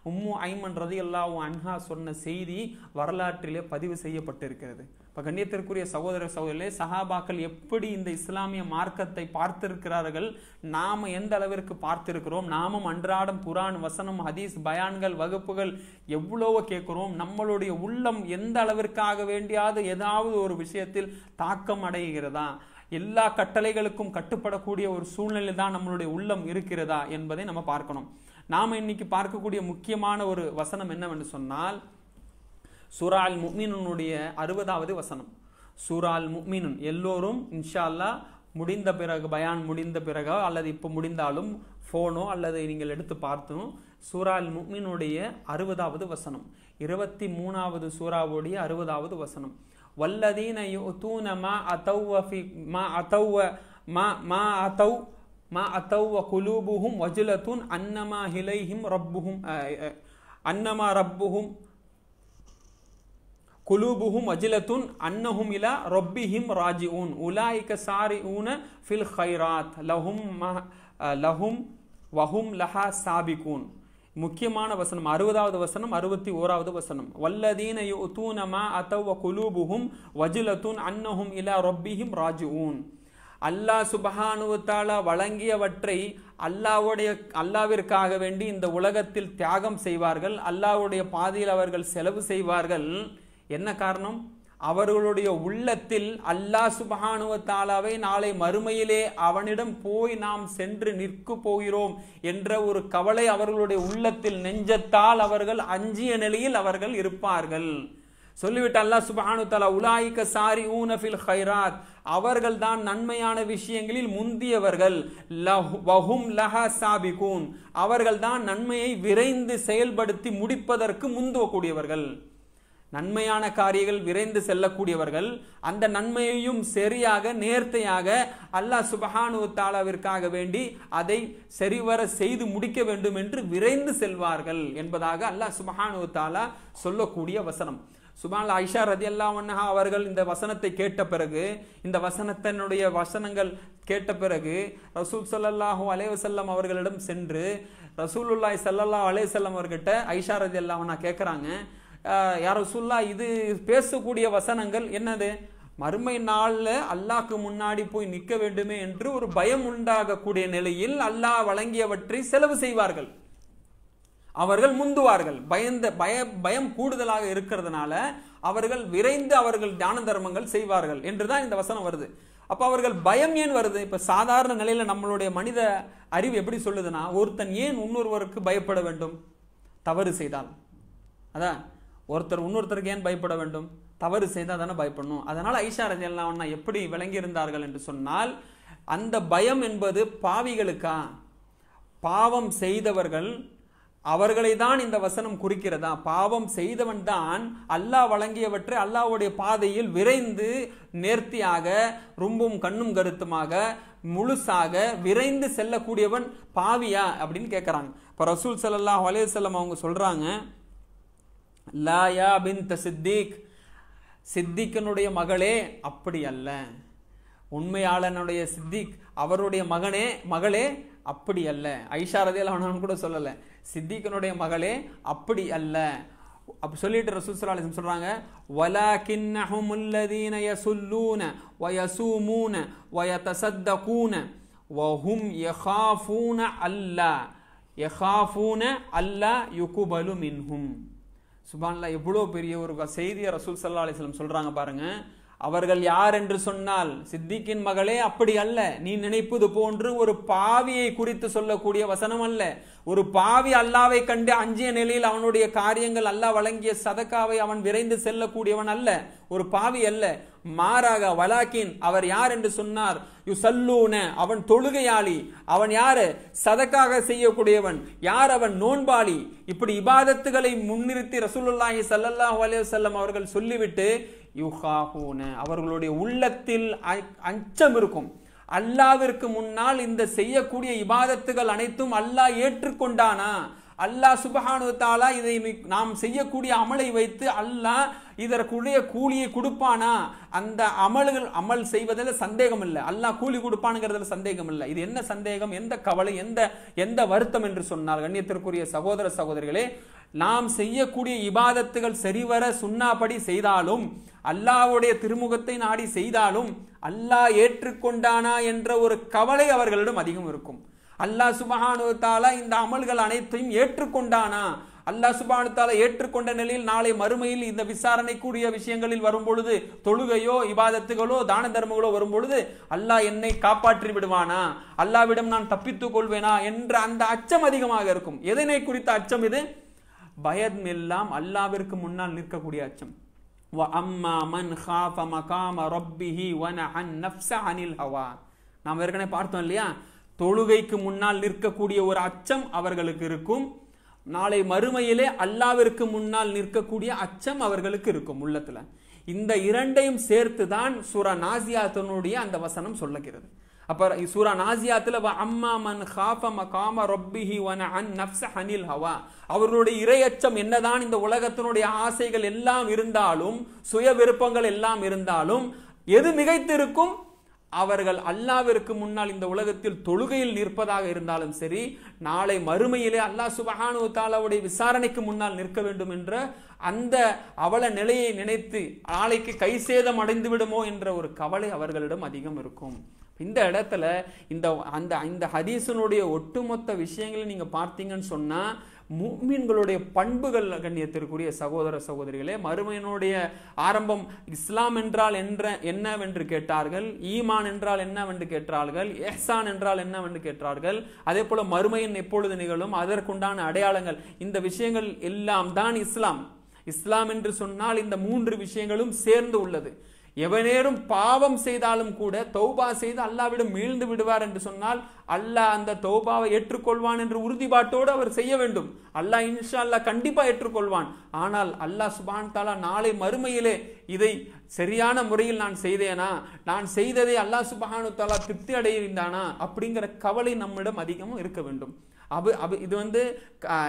உம்மு ஐமன் ரதி அல்லாவும் அன்ஹா சொன்ன செய்தி வரலாற்றிலே பதிவு செய்யப்பட்டிருக்கிறது இப்போ கண்ணியத்திற்குரிய சகோதர சகோதரிலே சஹாபாக்கள் எப்படி இந்த இஸ்லாமிய மார்க்கத்தை பார்த்திருக்கிறார்கள் நாம் எந்த அளவிற்கு பார்த்திருக்கிறோம் நாமும் அன்றாடம் குரான் வசனம் ஹதீஸ் பயான்கள் வகுப்புகள் எவ்வளவோ கேட்குறோம் நம்மளுடைய உள்ளம் எந்த அளவிற்காக வேண்டியாவது ஏதாவது ஒரு விஷயத்தில் தாக்கம் அடைகிறதா எல்லா கட்டளைகளுக்கும் கட்டுப்படக்கூடிய ஒரு சூழ்நிலை தான் நம்மளுடைய உள்ளம் இருக்கிறதா என்பதை நம்ம பார்க்கணும் நாம் இன்னைக்கு பார்க்கக்கூடிய முக்கியமான ஒரு வசனம் என்னவென்று சொன்னால் சுரால் முக்மீனுடைய அறுபதாவது வசனம் சூரால் முக்மீனுன் எல்லோரும் இன்ஷா அல்லா முடிந்த பிறகு பயான் முடிந்த பிறகோ அல்லது இப்போ முடிந்தாலும் ஃபோனோ அல்லது நீங்கள் எடுத்து பார்த்தோம் சூரால் முக்மினுடைய அறுபதாவது வசனம் இருபத்தி மூணாவது சூறாவுடைய அறுபதாவது வசனம் வல்லதீன யோ தூன மா அத்தௌ மா அத்தௌ மா மா அத்தௌ மா அத்தவ் வ குலூபுஹும் வஜுலத்துன் அன்னமா ஹிலைஹிம் ரப்புஹும் அன்னமா ரப்புஹும் குலூபுஹும் வஜிலத்துன் அன்னஹும் இலா ரொப்பிஹிம் ராஜி ஊன் உலாய்க சாரி ஊன ஃபில் ஹைராத் லஹும் லஹும் வஹும் லஹா சாபிகூன் முக்கியமான வசனம் அறுபதாவது வசனம் அறுபத்தி ஓராவது வசனம் வல்லதீன யூ தூனமா அத்தவ குலூபுஹும் வஜிலத்துன் அன்னஹும் இலா ரொப்பிஹிம் ராஜி ஊன் அல்லாஹ் சுபஹானுவத்தாலா வழங்கியவற்றை அல்லாவுடைய அல்லாவிற்காக வேண்டி இந்த உலகத்தில் தியாகம் செய்வார்கள் அல்லாவுடைய பாதையில் அவர்கள் செலவு செய்வார்கள் என்ன காரணம் அவர்களுடைய உள்ளத்தில் அல்லாஹ் சுபஹானுவத்தாலாவை நாளை மறுமையிலே அவனிடம் போய் நாம் சென்று நிற்க போகிறோம் என்ற ஒரு கவலை அவர்களுடைய உள்ளத்தில் நெஞ்சத்தால் அவர்கள் அஞ்சிய நிலையில் அவர்கள் இருப்பார்கள் சொல்லிவிட்டு அல்லாஹ் சுபானு தலா உலாய்க்க சாரி ஊனஃபில் ஹைராத் அவர்கள் தான் நன்மையான விஷயங்களில் முந்தியவர்கள் வஹும் லஹ சாபிகூன் அவர்கள் தான் நன்மையை விரைந்து செயல்படுத்தி முடிப்பதற்கு முந்துவக்கூடியவர்கள் நன்மையான காரியங்கள் விரைந்து செல்லக்கூடியவர்கள் அந்த நன்மையையும் சரியாக நேர்த்தையாக அல்லாஹ் சுபஹானு தாலாவிற்காக வேண்டி அதை சரிவர செய்து முடிக்க வேண்டும் என்று விரைந்து செல்வார்கள் என்பதாக அல்லாஹ் சுபஹானு தாலா சொல்லக்கூடிய வசனம் சுபான் ஐஷா ரதி அல்லாமன்னஹா அவர்கள் இந்த வசனத்தை கேட்ட பிறகு இந்த வசனத்தினுடைய வசனங்கள் கேட்ட பிறகு ரசூல் சல்லாஹூ அலேவசல்லம் அவர்களிடம் சென்று ரசூலுல்லாய் சல்லல்லா அலேவசல்லம் அவர்கிட்ட ஐஷா ரதி அல்லாமன்னா கேட்குறாங்க யார் ரசூல்லா இது பேசக்கூடிய வசனங்கள் என்னது மறுமை நாளில் அல்லாக்கு முன்னாடி போய் நிற்க வேண்டுமே என்று ஒரு பயம் உண்டாகக்கூடிய நிலையில் அல்லாஹ் வழங்கியவற்றை செலவு செய்வார்கள் அவர்கள் முந்துவார்கள் பயந்த பய பயம் கூடுதலாக இருக்கிறதுனால அவர்கள் விரைந்து அவர்கள் தியான தர்மங்கள் செய்வார்கள் என்று தான் இந்த வசனம் வருது அப்போ அவர்கள் பயம் ஏன் வருது இப்போ சாதாரண நிலையில் நம்மளுடைய மனித அறிவு எப்படி சொல்லுதுன்னா ஒருத்தன் ஏன் இன்னொருவருக்கு பயப்பட வேண்டும் தவறு செய்தால் அதான் ஒருத்தர் இன்னொருத்தருக்கு ஏன் பயப்பட வேண்டும் தவறு செய்தால் தானே பயப்படணும் அதனால் ஐஷா ரஜல்லாவண்ணா எப்படி விளங்கியிருந்தார்கள் என்று சொன்னால் அந்த பயம் என்பது பாவிகளுக்கா பாவம் செய்தவர்கள் அவர்களை தான் இந்த வசனம் குறிக்கிறதா பாவம் செய்தவன் தான் அல்லாஹ் வழங்கியவற்றை அல்லாஹ்வுடைய பாதையில் விரைந்து நேர்த்தியாக ரொம்பவும் கண்ணும் கருத்துமாக முழுசாக விரைந்து செல்லக்கூடியவன் பாவியா அப்படின்னு கேட்குறாங்க இப்போ ரசூல் சல்லாஹ் அலேசல்லம் அவங்க சொல்கிறாங்க லாயா பின் சித்திக் சித்திக்கனுடைய மகளே அப்படி அல்ல உண்மையாளனுடைய சித்திக் அவருடைய மகனே மகளே அப்படி அல்ல ஐஷா ரதியல் அவனான்னு கூட சொல்லலை சித்திகனுடைய மகளே அப்படி அல்ல அப்போ சொல்லிட்டு ரசூசலாலிசம் சொல்கிறாங்க வலாக்கின்னஹும் உள்ளதீன யசுல்லூன வயசூமூன வயதசத்தகூன வஹும் யஹாஃபூன அல்லா யஹாஃபூன அல்லா யுகுபலு மின்ஹும் சுபான்லா எவ்வளோ பெரிய ஒரு செய்தியை ரசூல் சல்லா அலிஸ்லம் சொல்கிறாங்க பாருங்கள் அவர்கள் யார் என்று சொன்னால் சித்திக்கின் மகளே அப்படி அல்ல நீ நினைப்பது போன்று ஒரு பாவியை குறித்து சொல்லக்கூடிய வசனம் அல்ல ஒரு பாவி அல்லாவை கண்டு அஞ்சிய நிலையில் அவனுடைய காரியங்கள் அல்லாஹ் வழங்கிய சதக்காவை அவன் விரைந்து செல்லக்கூடியவன் அல்ல ஒரு பாவி அல்ல மாறாக வலாக்கின் அவர் யார் என்று சொன்னார் யுசல்லூன அவன் தொழுகையாளி அவன் யாரு சதக்காக செய்யக்கூடியவன் யார் அவன் நோன்பாளி இப்படி இபாதத்துகளை முன்னிறுத்தி ரசூலுல்லாஹி சல்லாஹ் அலைய செல்லம் அவர்கள் சொல்லிவிட்டு யுஹாஹூன அவர்களுடைய உள்ளத்தில் அச்சம் இருக்கும் அல்லாவிற்கு முன்னால் இந்த செய்யக்கூடிய இபாதத்துகள் அனைத்தும் அல்லாஹ் ஏற்றுக்கொண்டானா அல்லாஹ் சுபஹானுவத்தாலா இதை நாம் செய்யக்கூடிய அமலை வைத்து அல்லாஹ் இதற்குரிய கூலியை கொடுப்பானா அந்த அமல்கள் அமல் செய்வதில் சந்தேகம் இல்லை அல்லாஹ் கூலி கொடுப்பானுங்கிறதுல சந்தேகம் இல்லை இது என்ன சந்தேகம் எந்த கவலை எந்த எந்த வருத்தம் என்று சொன்னால் கண்ணியத்திற்குரிய சகோதர சகோதரிகளே நாம் செய்யக்கூடிய இபாதத்துகள் சரிவர சுண்ணாபடி செய்தாலும் அல்லாவுடைய திருமுகத்தை நாடி செய்தாலும் அல்லாஹ் ஏற்றுக்கொண்டானா என்ற ஒரு கவலை அவர்களிடம் அதிகம் இருக்கும் அல்லாஹ் சுபஹானு தாலா இந்த அமல்கள் அனைத்தையும் ஏற்றுக்கொண்டானா அல்லாஹ் சுபானுத்தால ஏற்றுக்கொண்ட நிலையில் நாளை மறுமையில் இந்த விசாரணை கூடிய விஷயங்களில் வரும்பொழுது தொழுகையோ இபாதத்துகளோ தான தர்மங்களோ வரும்பொழுது அல்லாஹ் என்னை காப்பாற்றி விடுவானா அல்லாவிடம் நான் தப்பித்துக் கொள்வேனா என்ற அந்த அச்சம் அதிகமாக இருக்கும் எதனை குறித்த அச்சம் இது பயம் எல்லாம் அல்லாவிற்கு முன்னால் நிற்கக்கூடிய அச்சம் நாம் ஏற்கனவே பார்த்தோம் இல்லையா தொழுகைக்கு முன்னால் நிற்கக்கூடிய ஒரு அச்சம் அவர்களுக்கு இருக்கும் நாளை மறுமையிலே அல்லாவிற்கு முன்னால் நிற்கக்கூடிய அச்சம் அவர்களுக்கு இருக்கும் உள்ளத்துல இந்த இரண்டையும் சேர்த்து தான் சூரா நாசியாத்தனுடைய அந்த வசனம் சொல்லுகிறது அப்ப சூரா நாசியாத்துல அம்மா மன் ஹாஃப காம ரொப்பிஹி வன அன் நப்ச ஹனில் ஹவா அவர்களுடைய இரையச்சம் என்னதான் இந்த உலகத்தினுடைய ஆசைகள் எல்லாம் இருந்தாலும் சுய விருப்பங்கள் எல்லாம் இருந்தாலும் எது மிகைத்திருக்கும் அவர்கள் அல்லாவிற்கு முன்னால் இந்த உலகத்தில் தொழுகையில் நிற்பதாக இருந்தாலும் சரி நாளை மறுமையிலே அல்லாஹ் சுபஹானு தாலாவுடைய விசாரணைக்கு முன்னால் நிற்க வேண்டும் என்ற அந்த அவல நிலையை நினைத்து நாளைக்கு கை சேதம் அடைந்து விடுமோ என்ற ஒரு கவலை அவர்களிடம் அதிகம் இருக்கும் இந்த இடத்துல இந்த அந்த இந்த ஹதீசனுடைய ஒட்டுமொத்த விஷயங்களை நீங்கள் பார்த்தீங்கன்னு சொன்னால் முக்மீன்களுடைய பண்புகள் கண்ணியத்திற்குரிய சகோதர சகோதரிகளே மறுமையினுடைய ஆரம்பம் இஸ்லாம் என்றால் என்ற என்னவென்று கேட்டார்கள் ஈமான் என்றால் என்னவென்று கேட்டார்கள் எஹ்சான் என்றால் என்னவென்று கேட்டார்கள் அதே போல மறுமையின் எப்பொழுது நிகழும் அதற்குண்டான அடையாளங்கள் இந்த விஷயங்கள் எல்லாம் தான் இஸ்லாம் இஸ்லாம் என்று சொன்னால் இந்த மூன்று விஷயங்களும் சேர்ந்து உள்ளது எவனேரும் பாவம் செய்தாலும் கூட தௌபா செய்து அல்லாவிடம் மீழ்ந்து விடுவார் என்று சொன்னால் அல்லாஹ் அந்த தௌபாவை ஏற்றுக்கொள்வான் என்று உறுதிப்பாட்டோடு அவர் செய்ய வேண்டும் அல்லாஹ் இன்ஷா அல்லா கண்டிப்பாக ஏற்றுக்கொள்வான் ஆனால் அல்லாஹ் சுபான் தாலா நாளை மறுமையிலே இதை சரியான முறையில் நான் செய்தேனா நான் செய்ததை அல்லாஹ் சுபஹானு தாலா திருப்தி அடைந்தானா அப்படிங்கிற கவலை நம்மிடம் அதிகமாக இருக்க வேண்டும் அபு அபு இது வந்து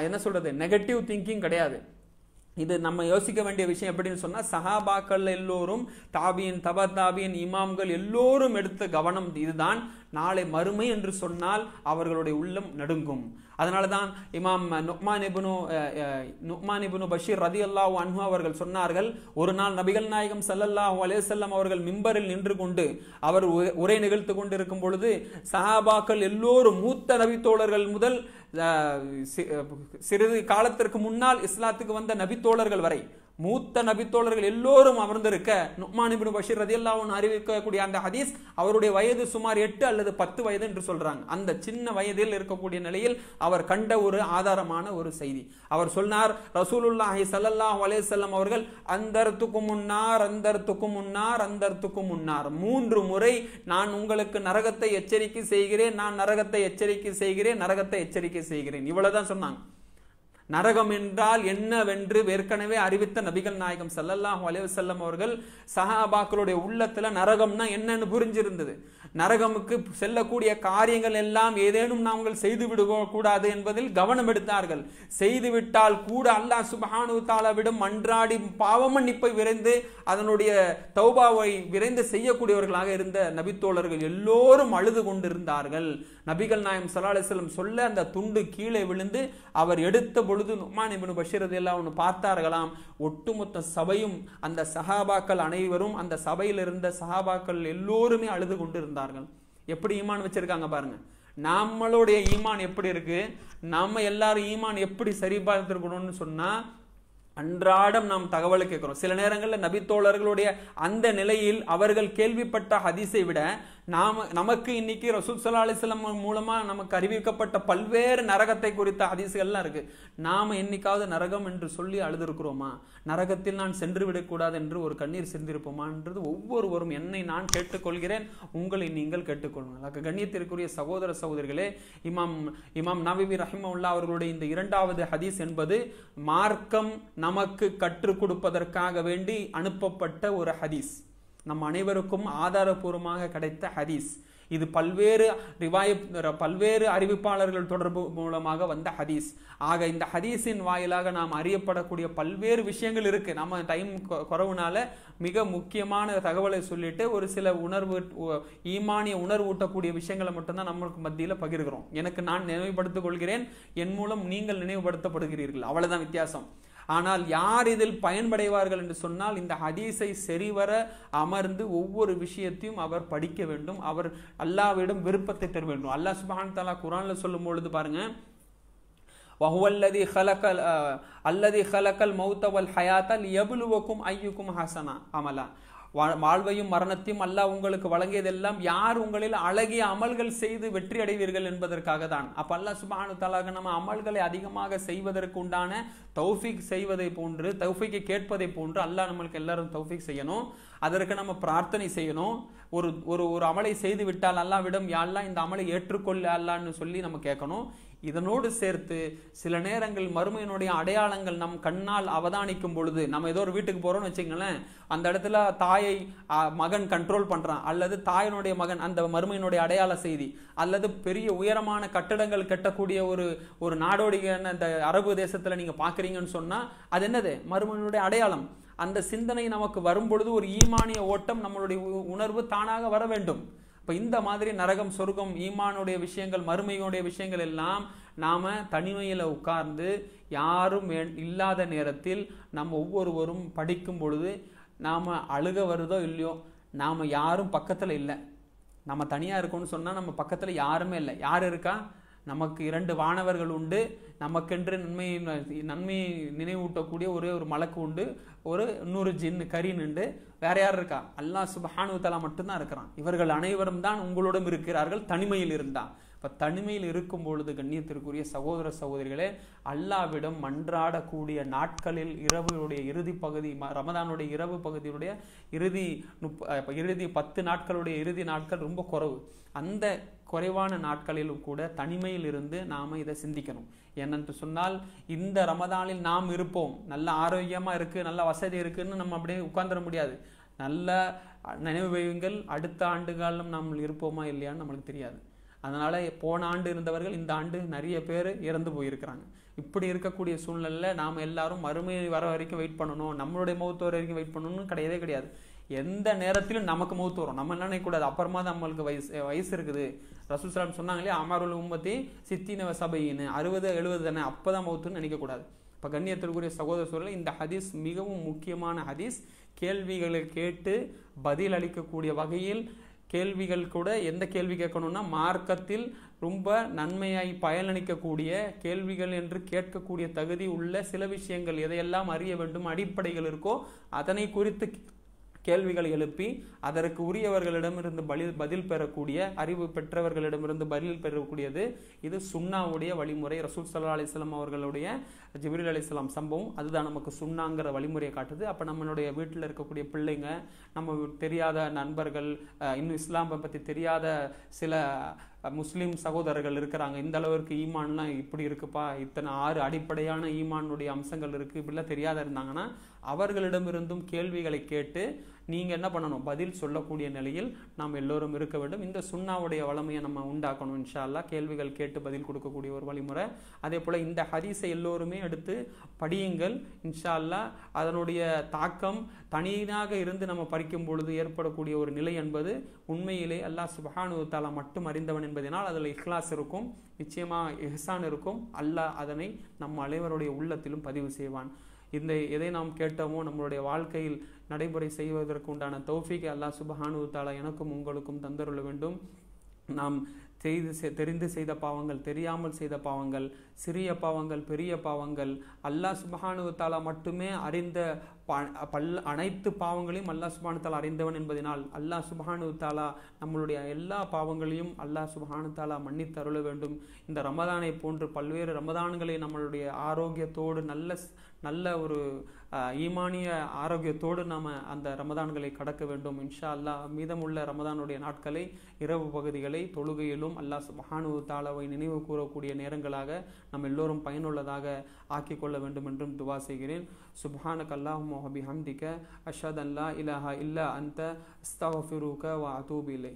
என்ன சொல்கிறது நெகட்டிவ் திங்கிங் கிடையாது இது நம்ம யோசிக்க வேண்டிய விஷயம் எப்படின்னு சொன்னால் சஹாபாக்கள் எல்லோரும் தாபியின் தபர் தாபியின் இமாம்கள் எல்லோரும் எடுத்த கவனம் இதுதான் நாளை மறுமை என்று சொன்னால் அவர்களுடைய உள்ளம் நடுங்கும் அதனால தான் இமாம் நுக்மான் இபுனு நுக்மான் இபுனு பஷீர் ரதி அல்லாஹ் அன்ஹு அவர்கள் சொன்னார்கள் ஒரு நாள் நபிகள் நாயகம் சல்லல்லாஹு அலேசல்லம் அவர்கள் மிம்பரில் நின்று கொண்டு அவர் உரை நிகழ்த்து கொண்டு இருக்கும் பொழுது சஹாபாக்கள் எல்லோரும் மூத்த நபித்தோழர்கள் முதல் சிறிது காலத்திற்கு முன்னால் இஸ்லாத்துக்கு வந்த நபித்தோழர்கள் வரை மூத்த நபித்தோழர்கள் எல்லோரும் அமர்ந்திருக்க நுமானிபின் பஷீர் ரதியல்லாவும் அறிவிக்கக்கூடிய அந்த ஹதீஸ் அவருடைய வயது சுமார் எட்டு அல்லது பத்து வயது என்று சொல்றாங்க அந்த சின்ன வயதில் இருக்கக்கூடிய நிலையில் அவர் கண்ட ஒரு ஆதாரமான ஒரு செய்தி அவர் சொன்னார் ரசூலுல்லாஹி சல்லாஹ் அலேசல்லம் அவர்கள் அந்தரத்துக்கு முன்னார் அந்தரத்துக்கு முன்னார் அந்தரத்துக்கு முன்னார் மூன்று முறை நான் உங்களுக்கு நரகத்தை எச்சரிக்கை செய்கிறேன் நான் நரகத்தை எச்சரிக்கை செய்கிறேன் நரகத்தை எச்சரிக்கை செய்கிறேன் இவ்வளவுதான் சொன்னாங்க நரகம் என்றால் என்னவென்று ஏற்கனவே அறிவித்த நபிகள் நாயகம் சல்லல்லாஹு அலைவசல்லம் அவர்கள் சஹாபாக்களுடைய உள்ளத்துல நரகம்னா என்னன்னு புரிஞ்சிருந்தது நரகமுக்கு செல்லக்கூடிய காரியங்கள் எல்லாம் ஏதேனும் நாங்கள் செய்து விடுவோ கூடாது என்பதில் கவனம் எடுத்தார்கள் செய்துவிட்டால் கூட அல்லாஹ் சுபஹானு தாலாவிடம் மன்றாடி பாவ மன்னிப்பை விரைந்து அதனுடைய தௌபாவை விரைந்து செய்யக்கூடியவர்களாக இருந்த நபித்தோழர்கள் எல்லோரும் அழுது கொண்டிருந்தார்கள் நபிகள் நாயம் சல்லா செல்லும் சொல்ல அந்த துண்டு கீழே விழுந்து அவர் எடுத்த பொழுது நுமான் இபின் பஷீரது எல்லாம் ஒன்று பார்த்தார்களாம் ஒட்டுமொத்த சபையும் அந்த சஹாபாக்கள் அனைவரும் அந்த சபையில் இருந்த சஹாபாக்கள் எல்லோருமே அழுது கொண்டு இருந்தார்கள் எப்படி ஈமான் வச்சிருக்காங்க பாருங்க நம்மளுடைய ஈமான் எப்படி இருக்கு நம்ம எல்லாரும் ஈமான் எப்படி சரி பார்த்துருக்கணும்னு சொன்னா அன்றாடம் நாம் தகவலை கேட்கிறோம் சில நேரங்களில் நபித்தோழர்களுடைய அந்த நிலையில் அவர்கள் கேள்விப்பட்ட ஹதீஸை விட நாம் நமக்கு இன்னைக்கு ரசூல் சல்லா அலிஸ்லம் மூலமாக நமக்கு அறிவிக்கப்பட்ட பல்வேறு நரகத்தை குறித்த அதிசயங்கள்லாம் இருக்குது நாம் என்னைக்காவது நரகம் என்று சொல்லி அழுதிருக்கிறோமா நரகத்தில் நான் சென்று விடக்கூடாது என்று ஒரு கண்ணீர் சென்றிருப்போமான்றது ஒவ்வொருவரும் என்னை நான் கேட்டுக்கொள்கிறேன் உங்களை நீங்கள் கேட்டுக்கொள்ளுங்கள் அக்க கண்ணியத்திற்குரிய சகோதர சகோதரிகளே இமாம் இமாம் நவிபி ரஹிமவுல்லா அவர்களுடைய இந்த இரண்டாவது ஹதீஸ் என்பது மார்க்கம் நமக்கு கற்றுக் கொடுப்பதற்காக வேண்டி அனுப்பப்பட்ட ஒரு ஹதீஸ் நம் அனைவருக்கும் ஆதாரபூர்வமாக கிடைத்த ஹதீஸ் இது பல்வேறு ரிவாய் பல்வேறு அறிவிப்பாளர்கள் தொடர்பு மூலமாக வந்த ஹதீஸ் ஆக இந்த ஹதீஸின் வாயிலாக நாம் அறியப்படக்கூடிய பல்வேறு விஷயங்கள் இருக்குது நம்ம டைம் குறவுனால மிக முக்கியமான தகவலை சொல்லிட்டு ஒரு சில உணர்வு ஈமானிய உணர்வூட்டக்கூடிய விஷயங்களை மட்டும்தான் நம்மளுக்கு மத்தியில் பகிர்கிறோம் எனக்கு நான் நினைவுபடுத்திக் கொள்கிறேன் என் மூலம் நீங்கள் நினைவுபடுத்தப்படுகிறீர்கள் அவ்வளோதான் வித்தியாசம் ஆனால் யார் இதில் பயன்படைவார்கள் என்று சொன்னால் இந்த ஹதீஸை சரிவர அமர்ந்து ஒவ்வொரு விஷயத்தையும் அவர் படிக்க வேண்டும் அவர் அல்லாவிடம் விருப்பத்தை தர வேண்டும் அல்லாஹ் சுபான் தாலா குரான்ல சொல்லும் பொழுது பாருங்கள் வஹுவல்லதி ஹலக்கல் அல்லதி ஹலக்கல் மௌத்தவல் ஹயாத்தல் எவ்வளவுக்கும் ஐயுக்கும் ஹசனா அமலா வாழ்வையும் மரணத்தையும் அல்லாஹ் உங்களுக்கு வழங்கியதெல்லாம் யார் உங்களில் அழகிய அமல்கள் செய்து வெற்றி அடைவீர்கள் என்பதற்காக தான் அப்போ அல்லாஹ் சுபானு தலாக நம்ம அமல்களை அதிகமாக செய்வதற்கு உண்டான தௌஃபிக் செய்வதை போன்று தௌஃபிக்கை கேட்பதை போன்று அல்லாஹ் நம்மளுக்கு எல்லாரும் தௌஃபிக் செய்யணும் அதற்கு நம்ம பிரார்த்தனை செய்யணும் ஒரு ஒரு ஒரு அமலை செய்து விட்டால் அல்லாவிடம் யாழ்லாம் இந்த அமலை ஏற்றுக்கொள்ள அல்லான்னு சொல்லி நம்ம கேட்கணும் இதனோடு சேர்த்து சில நேரங்கள் மறுமையினுடைய அடையாளங்கள் நம் கண்ணால் அவதானிக்கும் பொழுது நம்ம ஏதோ ஒரு வீட்டுக்கு போகிறோம்னு வச்சுங்களேன் அந்த இடத்துல தாயை மகன் கண்ட்ரோல் பண்ணுறான் அல்லது தாயினுடைய மகன் அந்த மறுமையினுடைய அடையாள செய்தி அல்லது பெரிய உயரமான கட்டடங்கள் கட்டக்கூடிய ஒரு ஒரு நாடோடிகன் அந்த அரபு தேசத்தில் நீங்கள் பார்க்குறீங்கன்னு சொன்னால் அது என்னது மறுமையினுடைய அடையாளம் அந்த சிந்தனை நமக்கு வரும்பொழுது ஒரு ஈமானிய ஓட்டம் நம்மளுடைய உணர்வு தானாக வர வேண்டும் இப்போ இந்த மாதிரி நரகம் சொர்க்கம் ஈமானுடைய விஷயங்கள் மறுமையுடைய விஷயங்கள் எல்லாம் நாம் தனிமையில் உட்கார்ந்து யாரும் இல்லாத நேரத்தில் நம்ம ஒவ்வொருவரும் படிக்கும் பொழுது நாம் அழுக வருதோ இல்லையோ நாம் யாரும் பக்கத்தில் இல்லை நம்ம தனியாக இருக்கோம்னு சொன்னால் நம்ம பக்கத்தில் யாருமே இல்லை யார் இருக்கா நமக்கு இரண்டு வானவர்கள் உண்டு நமக்கென்று நன்மையை நன்மையை நினைவூட்டக்கூடிய ஒரே ஒரு மலக்கு உண்டு ஒரு இன்னொரு ஜின் கரி உண்டு வேற யார் இருக்கா அல்லாஹ் சுபஹானு தலா மட்டும்தான் இருக்கிறான் இவர்கள் அனைவரும் தான் உங்களோடும் இருக்கிறார்கள் தனிமையில் இருந்தான் இப்போ தனிமையில் இருக்கும் பொழுது கண்ணியத்திற்குரிய சகோதர சகோதரிகளே அல்லாவிடம் மன்றாடக்கூடிய நாட்களில் இரவுடைய இறுதி பகுதி ரமதானுடைய இரவு பகுதியுடைய இறுதி முப்ப இறுதி பத்து நாட்களுடைய இறுதி நாட்கள் ரொம்ப குறவு அந்த குறைவான நாட்களிலும் கூட தனிமையில் இருந்து நாம் இதை சிந்திக்கணும் என்னென்று சொன்னால் இந்த ரமதானில் நாம் இருப்போம் நல்ல ஆரோக்கியமாக இருக்குது நல்ல வசதி இருக்குதுன்னு நம்ம அப்படியே உட்காந்துட முடியாது நல்ல நினைவு வையுங்கள் அடுத்த ஆண்டுகாலம் நாம் இருப்போமா இல்லையான்னு நம்மளுக்கு தெரியாது அதனால் போன ஆண்டு இருந்தவர்கள் இந்த ஆண்டு நிறைய பேர் இறந்து போயிருக்கிறாங்க இப்படி இருக்கக்கூடிய சூழ்நிலையில் நாம் எல்லாரும் மறுமை வர வரைக்கும் வெயிட் பண்ணணும் நம்மளுடைய முகத்து வரைக்கும் வெயிட் பண்ணணும்னு கிடையவே கிடையாது எந்த நேரத்திலும் நமக்கு மௌத்து வரும் நம்ம என்ன நினைக்கூடாது அப்புறமா தான் நம்மளுக்கு வயசு வயசு இருக்குது ரசூல் சலாம் சொன்னாங்களே அமருள் உம்பத்தி சித்தின சபையின்னு அறுபது எழுபது தானே அப்போ தான் மௌத்துன்னு நினைக்கக்கூடாது இப்போ கண்ணியத்திற்குரிய சகோதர சூழல் இந்த ஹதீஸ் மிகவும் முக்கியமான ஹதீஸ் கேள்விகளை கேட்டு பதில் அளிக்கக்கூடிய வகையில் கேள்விகள் கூட எந்த கேள்வி கேட்கணும்னா மார்க்கத்தில் ரொம்ப நன்மையாய் பயனளிக்கக்கூடிய கேள்விகள் என்று கேட்கக்கூடிய தகுதி உள்ள சில விஷயங்கள் எதையெல்லாம் அறிய வேண்டும் அடிப்படைகள் இருக்கோ அதனை குறித்து கேள்விகள் எழுப்பி அதற்கு உரியவர்களிடமிருந்து பலில் பதில் பெறக்கூடிய அறிவு பெற்றவர்களிடமிருந்து பதில் பெறக்கூடியது இது சுண்ணாவுடைய வழிமுறை ரசூல் சல்லா அலிஸ்லாம் அவர்களுடைய ஜிபிரில் அலிஸ்லாம் சம்பவம் அதுதான் நமக்கு சுண்ணாங்கிற வழிமுறையை காட்டுது அப்போ நம்மளுடைய வீட்டில் இருக்கக்கூடிய பிள்ளைங்க நம்ம தெரியாத நண்பர்கள் இன்னும் இஸ்லாமை பற்றி தெரியாத சில முஸ்லீம் சகோதரர்கள் இருக்கிறாங்க இந்த அளவுக்கு ஈமான்லாம் இப்படி இருக்குப்பா இத்தனை ஆறு அடிப்படையான ஈமானுடைய அம்சங்கள் இருக்குது இப்படிலாம் தெரியாத இருந்தாங்கன்னா அவர்களிடமிருந்தும் கேள்விகளை கேட்டு நீங்கள் என்ன பண்ணணும் பதில் சொல்லக்கூடிய நிலையில் நாம் எல்லோரும் இருக்க வேண்டும் இந்த சுண்ணாவுடைய வளமையை நம்ம உண்டாக்கணும் இன்ஷா கேள்விகள் கேட்டு பதில் கொடுக்கக்கூடிய ஒரு வழிமுறை அதே போல் இந்த ஹதீஸை எல்லோருமே எடுத்து படியுங்கள் இன்ஷா அதனுடைய தாக்கம் தனியாக இருந்து நம்ம படிக்கும் பொழுது ஏற்படக்கூடிய ஒரு நிலை என்பது உண்மையிலே அல்லாஹ் சுபஹானு தாலா மட்டும் அறிந்தவன் என்பதனால் அதில் இஹ்லாஸ் இருக்கும் நிச்சயமாக எஹ்சான் இருக்கும் அல்லாஹ் அதனை நம் அனைவருடைய உள்ளத்திலும் பதிவு செய்வான் இந்த எதை நாம் கேட்டோமோ நம்மளுடைய வாழ்க்கையில் நடைமுறை செய்வதற்குண்டான தௌஃபிகை அல்லாஹ் சுபஹானு தாலா எனக்கும் உங்களுக்கும் தந்தருள்ள வேண்டும் நாம் செய்து தெரிந்து செய்த பாவங்கள் தெரியாமல் செய்த பாவங்கள் சிறிய பாவங்கள் பெரிய பாவங்கள் அல்லாஹ் சுபஹானுவத்தாலா மட்டுமே அறிந்த பல் அனைத்து பாவங்களையும் அல்லாஹ் சுபஹானுத்தாலா அறிந்தவன் என்பதனால் அல்லாஹ் தாலா நம்மளுடைய எல்லா பாவங்களையும் அல்லாஹ் சுபஹானுத்தாலா மன்னித்தருள வேண்டும் இந்த ரமதானை போன்று பல்வேறு ரமதான்களை நம்மளுடைய ஆரோக்கியத்தோடு நல்ல நல்ல ஒரு ஈமானிய ஆரோக்கியத்தோடு நாம் அந்த ரமதான்களை கடக்க வேண்டும் இன்ஷா அல்லா மீதமுள்ள ரமதானுடைய நாட்களை இரவு பகுதிகளை தொழுகையிலும் அல்லா மகானு தாளாவை நினைவு கூறக்கூடிய நேரங்களாக நம் எல்லோரும் பயனுள்ளதாக ஆக்கிக்கொள்ள வேண்டும் என்றும் துவா செய்கிறேன் சுபஹான கல்லா மொஹபி ஹம்திக்க அஷத் அல்லா இலஹா இல்லா அந்த அஸ்தஃபிருக்க வா அத்தூபிலை